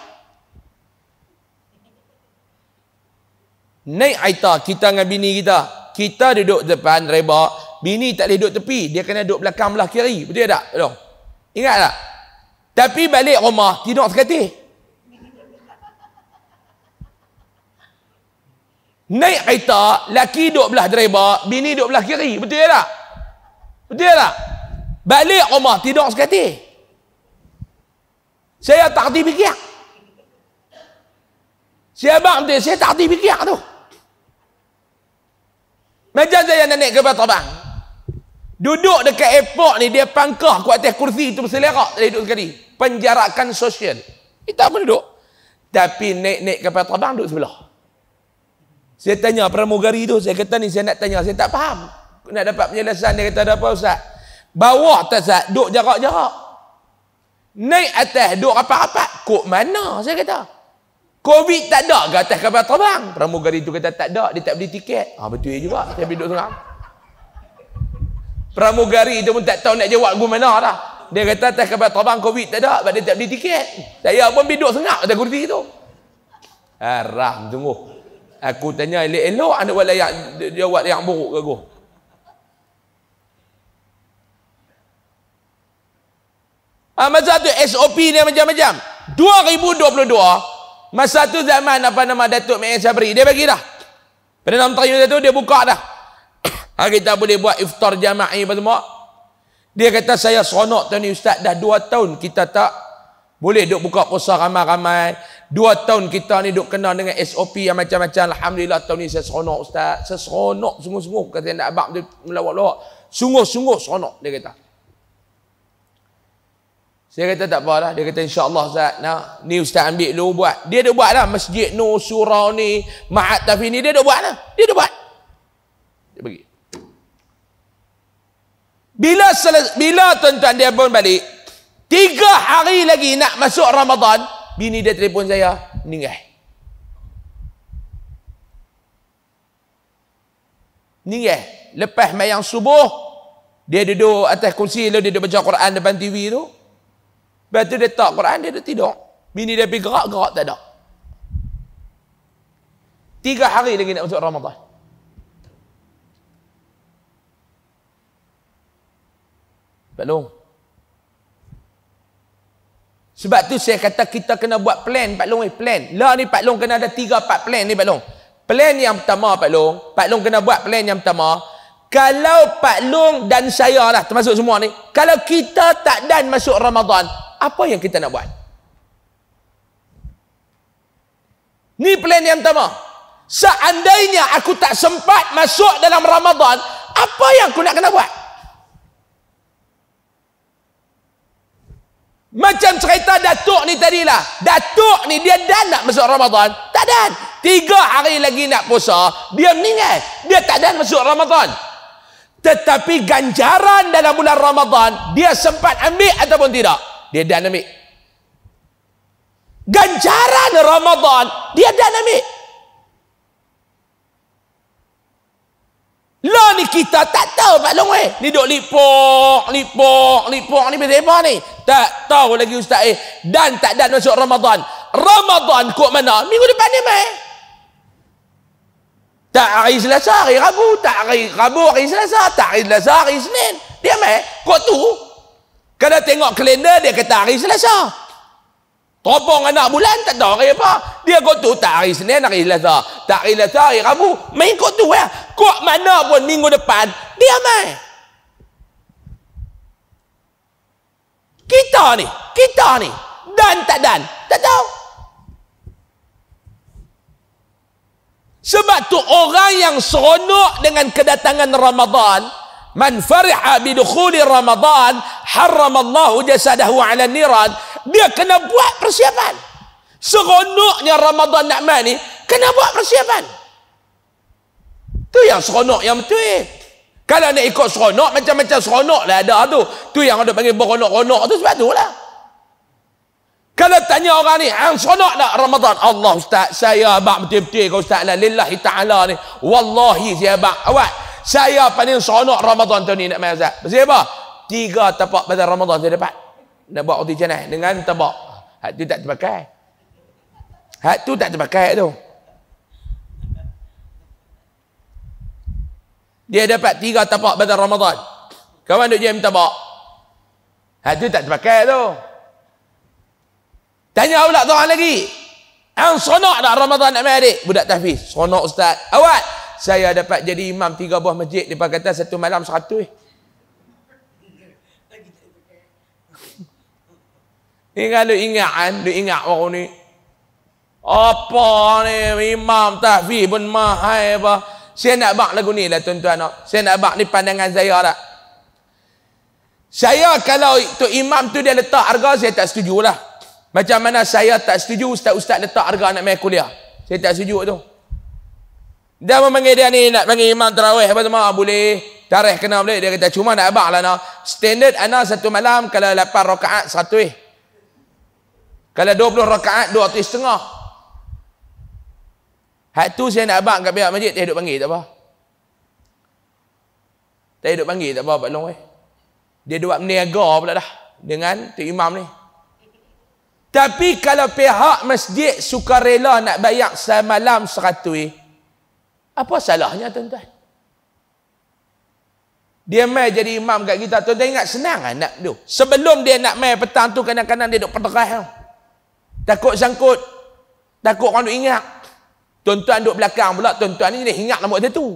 Naik Aita, kita dengan bini kita. Kita duduk depan rebak bini tak boleh duduk tepi dia kena duduk belakang belah kiri betul tak Tolong. ingat tak tapi balik rumah tidur sekatih naik kereta laki duduk belah driver bini duduk belah kiri betul tak betul tak balik rumah tidur sekatih saya tak hati fikir saya abang dia saya tak hati fikir tu macam saya nak naik ke Batabang Duduk dekat airport ni, dia pangkah kuat atas kursi itu berselerak. Dia duduk sekali. Penjarakan sosial. Kita pun duduk. Tapi naik-naik kapal terbang duduk sebelah. Saya tanya pramugari tu, saya kata ni saya nak tanya, saya tak faham. Nak dapat penjelasan, dia kata ada apa Ustaz? Bawah tu Ustaz, duduk jarak-jarak. Naik atas, duduk rapat-rapat. Kok mana? Saya kata. Covid tak ada ke atas kapal terbang? Pramugari tu kata tak ada, dia tak beli tiket. Ah ha, betul juga, saya duduk seorang pramugari dia pun tak tahu nak jawab gua mana dah. Dia kata atas kapal terbang COVID tak ada, sebab dia tak beli tiket. Saya pun biduk sengak atas kursi tu. Arah, tunggu. Aku tanya elok-elok anak wala dia buat yang buruk ke aku. Ha, ah, masa tu SOP dia macam-macam. 2022, masa tu zaman apa nama Datuk Mek Sabri, dia bagi dah. Pada dalam tayu tu, dia buka dah. Hari ah, kita boleh buat iftar jama'i apa semua. Dia kata saya seronok tahun ni ustaz dah dua tahun kita tak boleh duk buka puasa ramai-ramai. Dua tahun kita ni duk kenal dengan SOP yang macam-macam. Alhamdulillah tahun ni saya seronok ustaz. Saya seronok sungguh-sungguh kata yang nak abak tu melawak-lawak. Sungguh-sungguh seronok dia kata. Saya kata tak apalah. Dia kata insyaAllah Ustaz. Nah, ni Ustaz ambil dulu buat. Dia dah buat lah. Masjid Nur, surau ni, ma'at tafi ni. Dia dah buat lah. Dia dah buat dia pergi. Bila selesa, bila tuan-tuan dia pun balik, tiga hari lagi nak masuk Ramadan, bini dia telefon saya, meninggal. Meninggal. Lepas mayang subuh, dia duduk atas kursi, dia duduk baca Quran depan TV tu. Lepas tu dia tak Quran, dia tidur. Bini dia pergi gerak-gerak tak ada. Tiga hari lagi nak masuk Ramadan. Pak Long. Sebab tu saya kata kita kena buat plan Pak Long eh plan. Lah ni Pak Long kena ada tiga empat plan ni Pak Long. Plan yang pertama Pak Long, Pak Long kena buat plan yang pertama. Kalau Pak Long dan saya lah termasuk semua ni, kalau kita tak dan masuk Ramadan, apa yang kita nak buat? Ni plan yang pertama. Seandainya aku tak sempat masuk dalam Ramadan, apa yang aku nak kena buat? Macam cerita datuk ni tadilah. Datuk ni dia dah nak masuk Ramadan. Tak ada. Tiga hari lagi nak puasa. Dia meninggal. Dia tak ada masuk Ramadan. Tetapi ganjaran dalam bulan Ramadan. Dia sempat ambil ataupun tidak. Dia dah ambil. Ganjaran Ramadan. Dia dah ambil. Lo lah, ni kita tak tahu Pak Long eh. Ni duk lipok, lipok, lipok ni berdema ni. Tak tahu lagi Ustaz eh. Dan tak dan masuk Ramadan. Ramadan kok mana? Minggu depan ni mai. Tak hari Selasa, hari Rabu, tak hari Rabu, hari Selasa, tak hari Selasa, hari Senin. Dia mai. Kok tu? Kalau tengok kalender dia kata hari Selasa. Topong anak bulan tak tahu hari apa. Dia kutu tak hari Senin, hari Selasa. Tak hari Selasa, hari Rabu. Main kutu ya. Eh. kau mana pun minggu depan, dia main. Kita ni, kita ni. Dan tak dan, tak tahu. Sebab tu orang yang seronok dengan kedatangan Ramadan, man fariha bidukhuli ramadhan Allah jasadahu ala niran. dia kena buat persiapan seronoknya ramadhan nak main ni kena buat persiapan tu yang seronok yang betul eh kalau nak ikut seronok macam-macam seronok lah ada tu tu yang ada panggil beronok-ronok tu sebab tu lah kalau tanya orang ni, "Ang sonok tak Ramadan?" Allah ustaz, saya abang betul-betul kau ustaz lah lillahi taala ni. Wallahi saya abang. Awak saya paling seronok Ramadan tahun ni nak main azab. Sebab apa? Tiga tapak pada Ramadan saya dapat. Nak buat roti canai dengan tabak. Hak tu tak terpakai. Hak tu tak terpakai tu. Dia dapat tiga tapak pada Ramadan. Kawan duk jam tabak. Hak tu tak terpakai tu. Tanya pula tu orang lagi. Yang seronok dah Ramadan nak main adik? Budak tahfiz. Seronok ustaz. Awak? saya dapat jadi imam tiga buah masjid depa kata satu malam 100 kan eh. Ni kalau ingat kan, duk ingat baru ni. Apa ni imam takfi pun mahal apa. Saya nak bak lagu ni lah tuan-tuan. Saya nak bak ni pandangan saya lah. Saya kalau tu imam tu dia letak harga, saya tak setuju lah. Macam mana saya tak setuju ustaz-ustaz letak harga anak main kuliah. Saya tak setuju tu. Dia memanggil dia ni nak panggil imam terawih apa semua ah, boleh. Tarikh kena boleh. Dia kata cuma nak abang lah nak. Standard anak satu malam kalau lapan rakaat satu eh. Kalau dua puluh rakaat dua ratus setengah. Hak tu saya nak abang kat pihak masjid. Tak hidup panggil tak apa. Tak hidup panggil tak apa Pak Long eh. Dia dua meniaga pula dah. Dengan tu imam ni. Tapi kalau pihak masjid suka rela nak bayar semalam seratus eh. Apa salahnya tuan-tuan? Dia mai jadi imam kat kita tuan-tuan ingat senang kan nak tu. Sebelum dia nak mai petang tu kadang-kadang dia duk perterah Takut sangkut. Takut orang duk ingat. Tuan-tuan duk belakang pula tuan-tuan ni jadi ingat nama dia tu.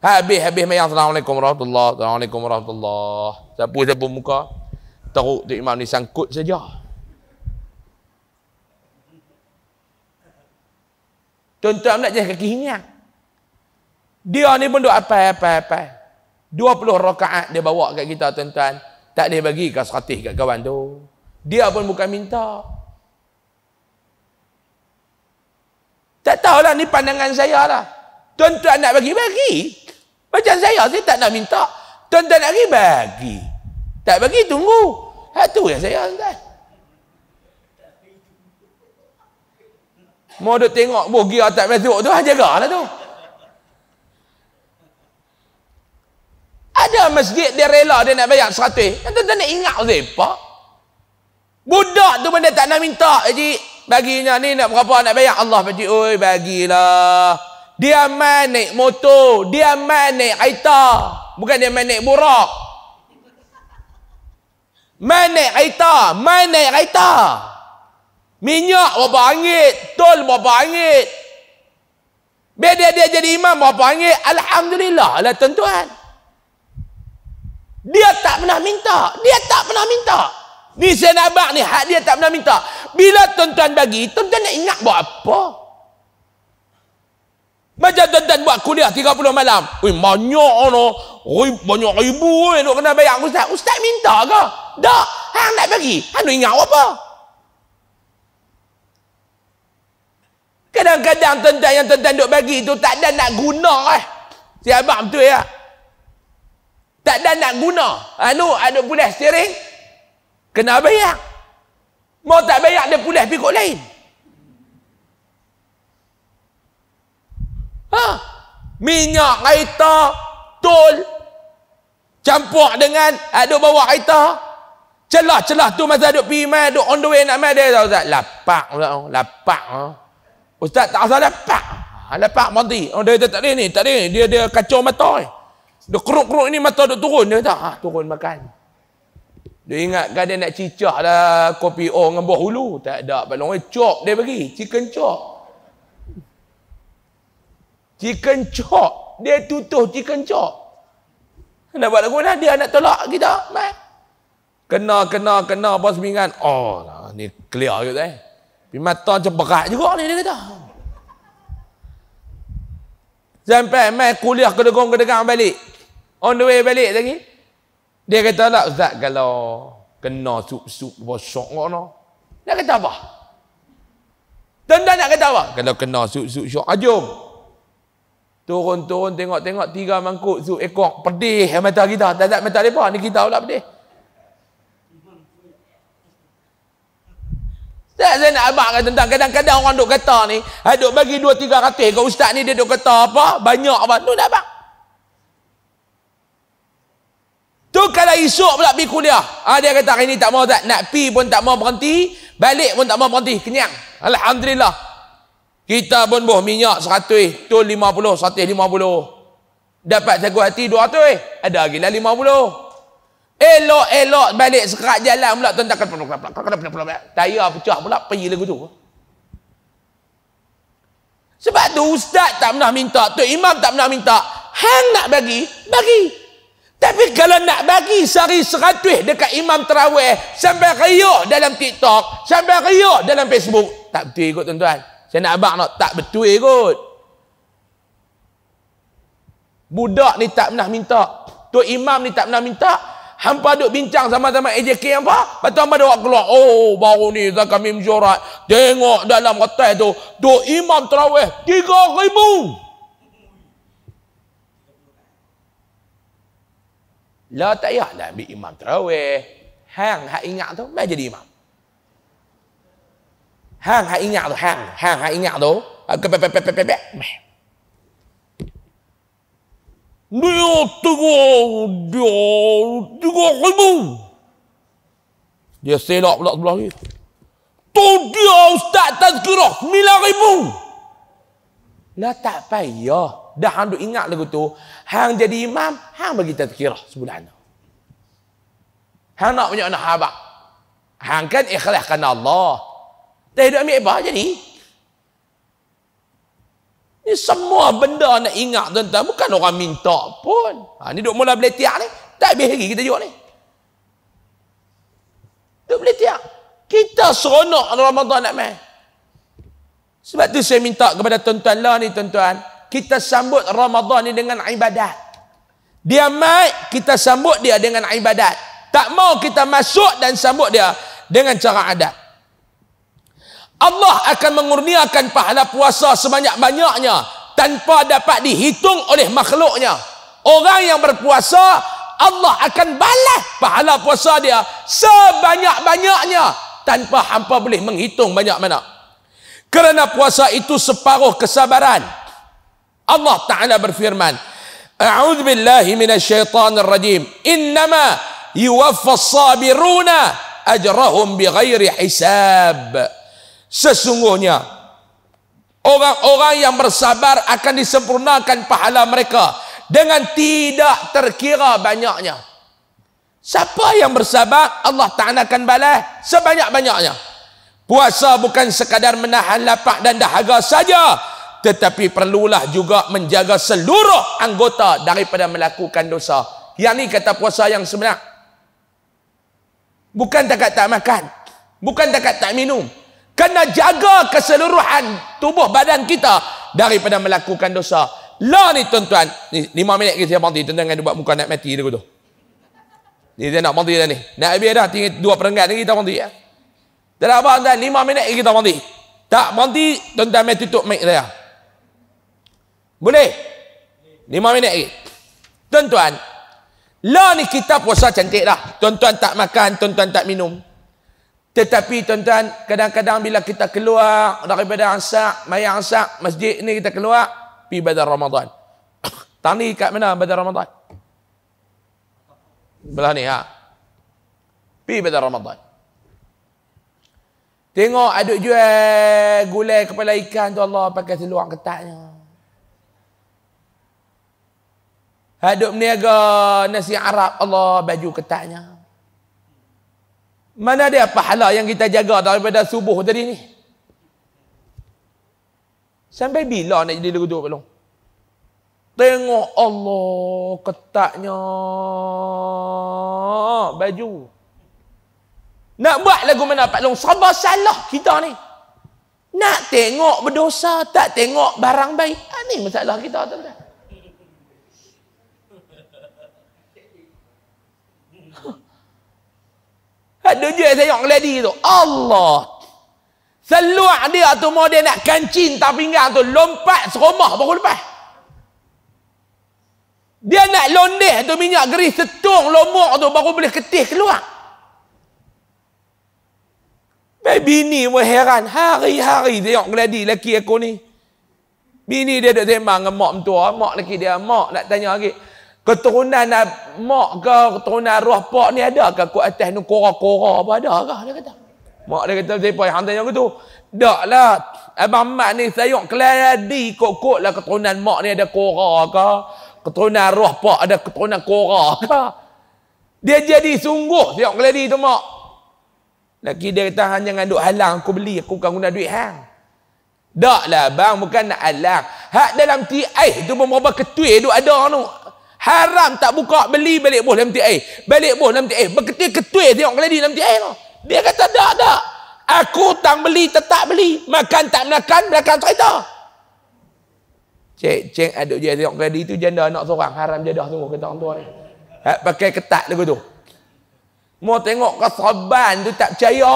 Habis habis mai assalamualaikum warahmatullahi wabarakatuh. Assalamualaikum warahmatullahi wabarakatuh. Sapu sapu muka. Teruk tu imam ni sangkut saja. Tuan-tuan nak jadi kaki hinyak. Dia ni pun duk apa apa apa. 20 rakaat dia bawa kat kita tuan-tuan. Tak dia bagi ke 100 kat kawan tu. Dia pun bukan minta. Tak tahulah ni pandangan saya lah. Tuan-tuan nak bagi, bagi. Macam saya, saya tak nak minta. Tuan-tuan nak bagi, bagi. Tak bagi, tunggu. Itu ha, yang saya, tuan-tuan. Mau duk tengok bogi atas Facebook tu, hanya lah tu. Ada masjid dia rela dia nak bayar seratus. Yang tu nak ingat siapa? Budak tu benda tak nak minta. Eh, cik, baginya ni nak berapa nak bayar Allah. Cik, oi bagilah. Dia main naik motor. Dia main naik kaita. Bukan dia main naik burak. Main naik kaita. Main naik kaita. Main naik kaita. Minyak berapa ringgit? Tol berapa ringgit? Bila dia jadi imam berapa ringgit? Alhamdulillah lah tuan-tuan. Dia tak pernah minta. Dia tak pernah minta. Ni saya nak abang ni, hak dia tak pernah minta. Bila tuan-tuan bagi, tuan-tuan nak ingat buat apa? Macam tuan-tuan buat kuliah 30 malam. Eh, banyak lah. banyak ribu eh. Nak kena bayar ustaz. Ustaz minta ke? Tak. Hang nak bagi. Hang nak ingat apa? -apa? Kadang-kadang tentang yang tentang duk bagi tu tak ada nak guna eh. Si abang betul ya. Tak ada nak guna. Anu ada pulih steering kena bayar. Mau tak bayar dia pulih pi kok lain. Ha? Minyak kereta tol campur dengan ada bawa kereta celah-celah tu masa duk pi mai duk on the way nak mai dia tahu tak lapak lapak ha? Ustaz tak asal dah pak. Ah, lepak mati. Oh, dia tak ada ni, tak ni. Dia, dia kacau mata ni. Dia keruk-keruk ni mata dia turun. Dia tak, ah, turun makan. Dia ingat kan dia nak cicah lah kopi O dengan buah hulu. Tak ada. Balong eh, chop dia bagi. Chicken chop. Chicken chop. Dia tutup chicken chop. Nak buat lagu lah, dia nak tolak kita. Mat. Kena, kena, kena. Bos mingan. Oh, lah, ni clear kata eh. Pi mata macam berat juga ni dia kata. Sampai mai kuliah kedegong kedegang balik. On the way balik lagi. Dia kata lah ustaz kalau kena sup-sup bosok kau no. Dia kata apa? Tanda nak kata apa? Kalau kena sup-sup syok ajum. Ah, Turun-turun tengok-tengok tiga mangkuk sup ekor pedih mata kita. Tak ada mata lepas ni kita pula pedih. Tak saya nak abang kata tentang kadang-kadang orang duk kata ni, eh, duk bagi 2 300 ke ustaz ni dia duk kata apa? Banyak apa? Tu dah abang. Tu kalau esok pula pergi kuliah. Ha, dia kata hari ni tak mau tak nak pi pun tak mau berhenti, balik pun tak mau berhenti, kenyang. Alhamdulillah. Kita pun boh minyak 100, tol 50, 150. Dapat jago hati 200, eh. ada lagi lah 50. Elok-elok balik serat jalan pula tuan takkan pula pula pula pula pula Tayar pecah pula pergi lagu tu. Sebab tu ustaz tak pernah minta, tu imam tak pernah minta. Hang nak bagi, bagi. Tapi kalau nak bagi sehari seratus dekat imam terawih sampai riuk dalam TikTok, sampai riuk dalam Facebook, tak betul ikut tuan-tuan. Saya nak abang nak tak betul ikut. Budak ni tak pernah minta. Tok Imam ni tak pernah minta hampa duk bincang sama-sama AJK hampa lepas tu hampa duk keluar oh baru ni tak kami syurat tengok dalam hotel tu duk imam terawih 3000 lah tak payah lah ambil imam terawih hang hak ingat tu mai jadi imam hang hak ingat tu hang hang hak ingat tu kepepepepepepe meh 你要得我掉，你个黑布，你死了不不容易。都掉大蛋子了，米拉黑布，那大白呀，那还都应该那个多，还得的嘛，还没给他记了，是不难的。还那不叫那哈吧，还跟伊克勒跟阿拉，得得米巴这里。ini semua benda nak ingat tuan-tuan. Bukan orang minta pun. Ha, ni duk mula beli ni. Tak habis hari kita jual ni. Duk beli tiak. Kita seronok Ramadan nak mai. Sebab tu saya minta kepada tuan-tuan lah ni tuan-tuan. Kita sambut Ramadan ni dengan ibadat. Dia mai kita sambut dia dengan ibadat. Tak mau kita masuk dan sambut dia dengan cara adat. Allah akan mengurniakan pahala puasa sebanyak-banyaknya tanpa dapat dihitung oleh makhluknya. Orang yang berpuasa, Allah akan balas pahala puasa dia sebanyak-banyaknya tanpa hampa boleh menghitung banyak mana. Kerana puasa itu separuh kesabaran. Allah Ta'ala berfirman, A'udhu billahi minasyaitanir rajim, innama yuwaffas sabiruna ajrahum bighairi hisab. hisab. Sesungguhnya orang-orang yang bersabar akan disempurnakan pahala mereka dengan tidak terkira banyaknya. Siapa yang bersabar, Allah Ta'ala akan balas sebanyak-banyaknya. Puasa bukan sekadar menahan lapak dan dahaga saja, tetapi perlulah juga menjaga seluruh anggota daripada melakukan dosa. Yang ni kata puasa yang sebenar. Bukan takat tak makan, bukan takat tak minum, kena jaga keseluruhan tubuh badan kita daripada melakukan dosa. Lah ni tuan-tuan, ni lima minit ke siapa nanti, tuan-tuan buat muka nak mati dulu tu. Ni dia nak mandi dah ni. Nak habis dah, tinggal dua perenggan lagi kita mandi. Ya. Dah lah abang, dah lima minit kita mandi. Tak mandi, tuan-tuan main tutup mic saya. Boleh? Lima minit lagi. Tuan-tuan, lah ni kita puasa cantik dah. Tuan-tuan tak makan, tuan-tuan tak minum. Tetapi tuan-tuan, kadang-kadang bila kita keluar daripada Asak, Maya Asak, masjid ni kita keluar, pergi badan Ramadan. Tani kat mana badan Ramadan? Belah ni, ha? Pergi badan Ramadan. Tengok aduk jual gulai kepala ikan tu Allah pakai seluar ketatnya. Aduk meniaga nasi Arab Allah baju ketatnya. Mana ada pahala yang kita jaga daripada subuh tadi ni? Sampai bila nak jadi lagu duduk belum? Tengok Allah ketatnya baju. Nak buat lagu mana Pak Long? Sabar salah kita ni. Nak tengok berdosa, tak tengok barang baik. Ini ah, masalah kita tuan-tuan. Ada je saya orang lady tu. Allah. Seluar dia tu mau dia nak kancin tak pinggang tu. Lompat seromah baru lepas. Dia nak londeh tu minyak geris setung lombok tu baru boleh ketih keluar. baby bini pun heran. Hari-hari tengok lady lelaki aku ni. Bini dia duduk tembang dengan mak mentua. Mak lelaki dia. Mak nak tanya lagi. Okay keturunan mak ke keturunan roh pak ni ada ke kuat atas ni kora-kora apa ada kah dia kata mak dia kata siapa yang hantar yang tu tak lah abang mak ni sayuk keladi kok-kok lah keturunan mak ni ada kora ke keturunan roh pak ada keturunan kora ke dia jadi sungguh saya sayuk keladi tu mak Laki dia kata, Han, jangan duk halang aku beli, aku bukan guna duit hang. Tak lah bang, bukan nak halang. Hak dalam ti'ah tu pun berapa ketui duk ada tu. Haram tak buka beli balik bos dalam TA. Balik bos dalam TA. Berketik ketui tengok keladi dalam TA tu. Dia kata tak tak. Aku tak beli tetap beli. Makan tak makan belakang cerita. Cek cek aduk dia tengok keladi tu janda anak seorang. Haram dah tunggu kata orang tua ni. Hak pakai ketat lagu tu. Mau tengok ke saban tu tak percaya.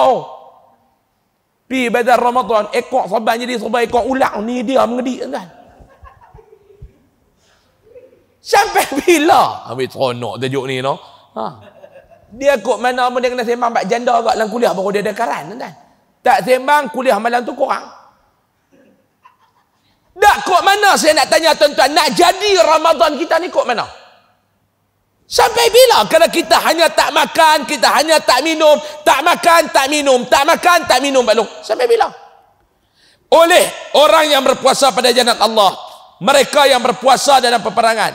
Pi badan Ramadan ekor saban jadi saban ekor ulang ni dia mengedik tuan. Sampai bila? Ambil teronok tajuk ni, no? Ha. Dia kot mana pun dia kena sembang empat janda kat dalam kuliah baru dia ada karan, tuan Tak sembang kuliah malam tu kurang. Tak kot mana saya nak tanya tuan-tuan, nak jadi Ramadan kita ni kot mana? Sampai bila? Kalau kita hanya tak makan, kita hanya tak minum, tak makan, tak minum, tak makan, tak minum, Pak Sampai bila? Oleh orang yang berpuasa pada jannat Allah, mereka yang berpuasa dalam peperangan,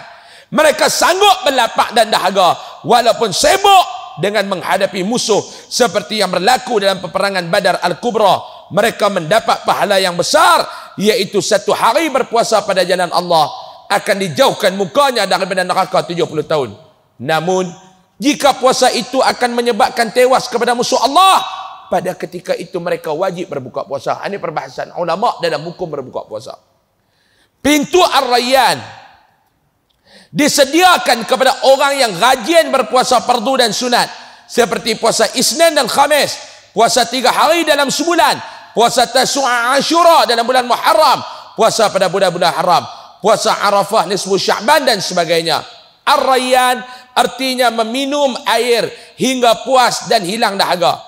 mereka sanggup berlapak dan dahaga walaupun sibuk dengan menghadapi musuh seperti yang berlaku dalam peperangan Badar Al-Kubra mereka mendapat pahala yang besar yaitu satu hari berpuasa pada jalan Allah akan dijauhkan mukanya daripada neraka 70 tahun namun jika puasa itu akan menyebabkan tewas kepada musuh Allah pada ketika itu mereka wajib berbuka puasa ini perbahasan ulama dalam hukum berbuka puasa pintu ar-rayyan disediakan kepada orang yang rajin berpuasa perdu dan sunat seperti puasa Isnin dan Khamis puasa tiga hari dalam sebulan puasa Tasu'a Ashura dalam bulan Muharram puasa pada bulan-bulan haram puasa Arafah Nisbu Syaban dan sebagainya Ar-Rayyan artinya meminum air hingga puas dan hilang dahaga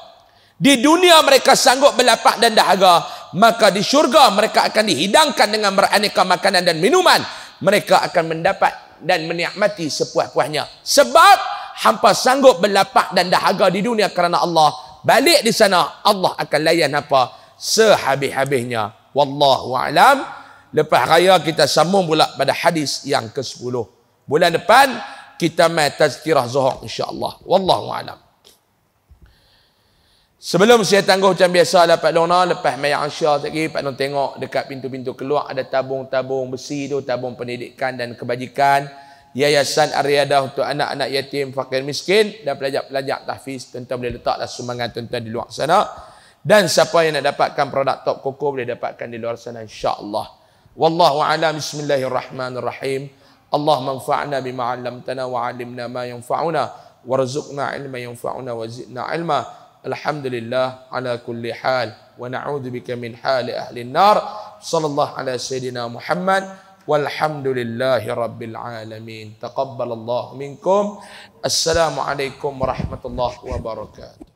di dunia mereka sanggup berlapak dan dahaga maka di syurga mereka akan dihidangkan dengan beraneka makanan dan minuman mereka akan mendapat dan menikmati sepuas-puasnya. Sebab hampa sanggup berlapak dan dahaga di dunia kerana Allah. Balik di sana Allah akan layan apa sehabis-habisnya. Wallahu alam. Lepas raya kita sambung pula pada hadis yang ke-10. Bulan depan kita mai tazkirah Zuhur insya-Allah. Wallahu alam. Sebelum saya tangguh macam biasa dapat dona lepas maya Asia tadi Pak Nong tengok dekat pintu-pintu keluar ada tabung-tabung besi tu tabung pendidikan dan kebajikan Yayasan Ariadah untuk anak-anak yatim fakir miskin dan pelajar-pelajar tahfiz tuan-tuan boleh letaklah sumbangan tuan-tuan di luar sana dan siapa yang nak dapatkan produk top koko boleh dapatkan di luar sana insya-Allah. Wallahu a'lam bismillahirrahmanirrahim. Allah anfa'na bima 'allamtana wa 'allimna ma yanfa'una warzuqna 'ilma yanfa'una wa zidna 'ilma. Alhamdulillah ala kulli hal wa na'udzu bika min hali ahli nar sallallahu ala sayidina Muhammad walhamdulillahirabbil alamin taqabbalallahu minkum assalamu alaikum warahmatullahi wabarakatuh